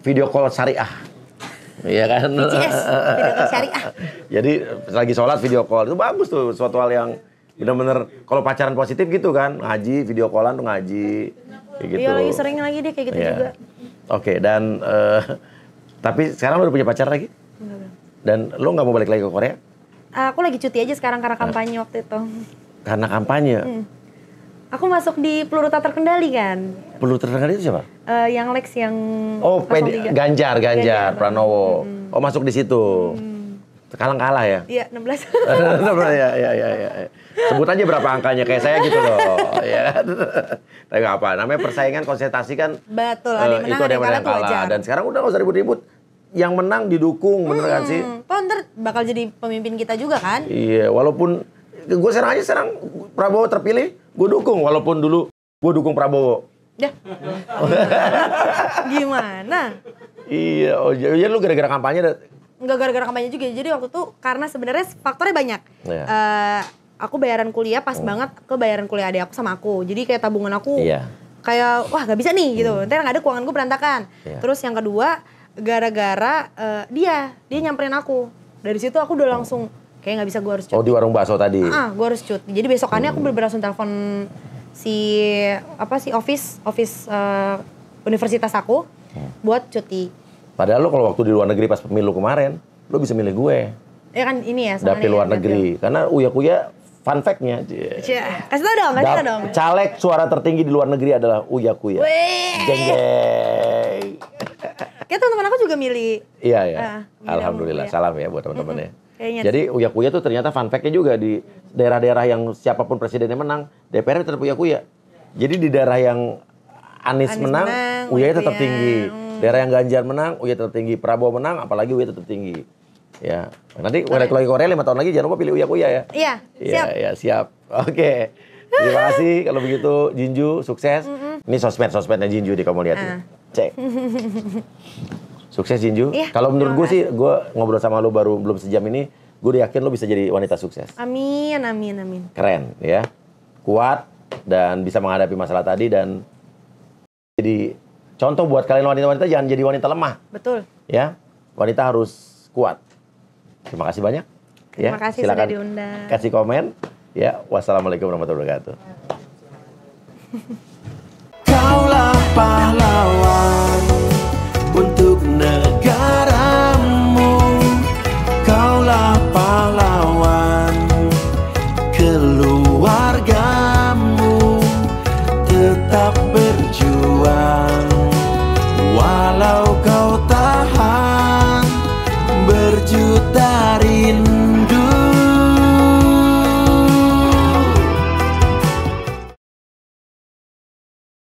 video call syariah. Iya kan? VCS, video syariah. Jadi lagi sholat video call itu bagus tuh, suatu hal yang bener-bener kalau pacaran positif gitu kan ngaji video callan tuh ngaji kayak iya, gitu iya lagi sering lagi dia kayak gitu yeah. juga oke okay, dan uh, tapi sekarang lo udah punya pacar lagi dan lo nggak mau balik lagi ke Korea eh, aku lagi cuti aja sekarang karena kampanye nah. waktu itu karena kampanye hmm. Aku masuk di peluru tak terkendali kan. Peluru terkendali itu siapa? Uh, yang Lex yang Oh, Ganjar, Ganjar, Ganjar, Pranowo. Hmm. Oh, masuk di situ. Hmm. Sekarang kalah ya? Iya, 16. 16 ya, ya, ya, ya, ya. Sebut aja berapa angkanya kayak saya gitu loh. ya. Tapi gak apa, namanya persaingan konsentrasi kan. Betul, eh, ada yang menang, ada yang menang, kalah. Dan sekarang udah gak usah ribut-ribut. Yang menang didukung, hmm, bener kan sih? Ponder hmm, bakal jadi pemimpin kita juga kan? Iya, walaupun gue serang aja serang Prabowo terpilih, gue dukung. Walaupun dulu gue dukung Prabowo. Ya. Gimana? Iya, oh, ya, ya lu gara-gara kampanye nggak gara-gara kampanye juga jadi waktu itu karena sebenarnya faktornya banyak yeah. Iya. uh, aku bayaran kuliah pas mm. banget ke bayaran kuliah adik aku sama aku jadi kayak tabungan aku yeah. kayak wah nggak bisa nih mm. gitu hmm. nanti ntar nggak ada keuangan gue berantakan yeah. terus yang kedua gara-gara uh, dia dia nyamperin aku dari situ aku udah hmm. langsung kayak nggak bisa gue harus cut. oh di warung bakso tadi ah gue harus cut jadi besokannya aku hmm. berbaris langsung telepon si apa sih office office uh, universitas aku buat cuti Padahal lo kalau waktu di luar negeri pas pemilu kemarin, lo bisa milih gue. Ya kan ini ya. Dapil luar ya, negeri. Dapil. Karena Uya Kuya fun factnya Kasih eh, tau dong, kasih tau dong. Caleg suara tertinggi di luar negeri adalah Uya Kuya. Jeng jeng. Kayak teman-teman aku juga milih. Iya, iya. Uh, Alhamdulillah. Uya. Salam ya buat teman-teman ya. Kayaknya. Jadi Uya Kuya tuh ternyata fun factnya juga di daerah-daerah yang siapapun presidennya menang, DPR tetap Uya Kuya. Jadi di daerah yang Anies, Anies menang, menang Uya tetap tinggi. Hmm Daerah yang Ganjar menang, uya tertinggi. Prabowo menang, apalagi uya tertinggi. Ya, nanti Korea lagi Korea lima tahun lagi jangan lupa pilih Uya Uya ya. Iya, iya siap. Iya, ya, siap. Oke. Okay. Terima kasih kalau begitu Jinju sukses. Mm-hmm. Ini sosmed-sosmednya Jinju di kamu lihat uh. Cek. sukses Jinju. Iya. kalau menurut gue sih gue ngobrol sama lo baru belum sejam ini, gue yakin lo bisa jadi wanita sukses. Amin, amin, amin. Keren ya. Kuat dan bisa menghadapi masalah tadi dan jadi Contoh buat kalian wanita-wanita jangan jadi wanita lemah. Betul. Ya, wanita harus kuat. Terima kasih banyak. Ya, Terima ya, kasih silakan sudah diundang. Kasih komen. Ya, wassalamualaikum warahmatullahi wabarakatuh. Kaulah pahlawan.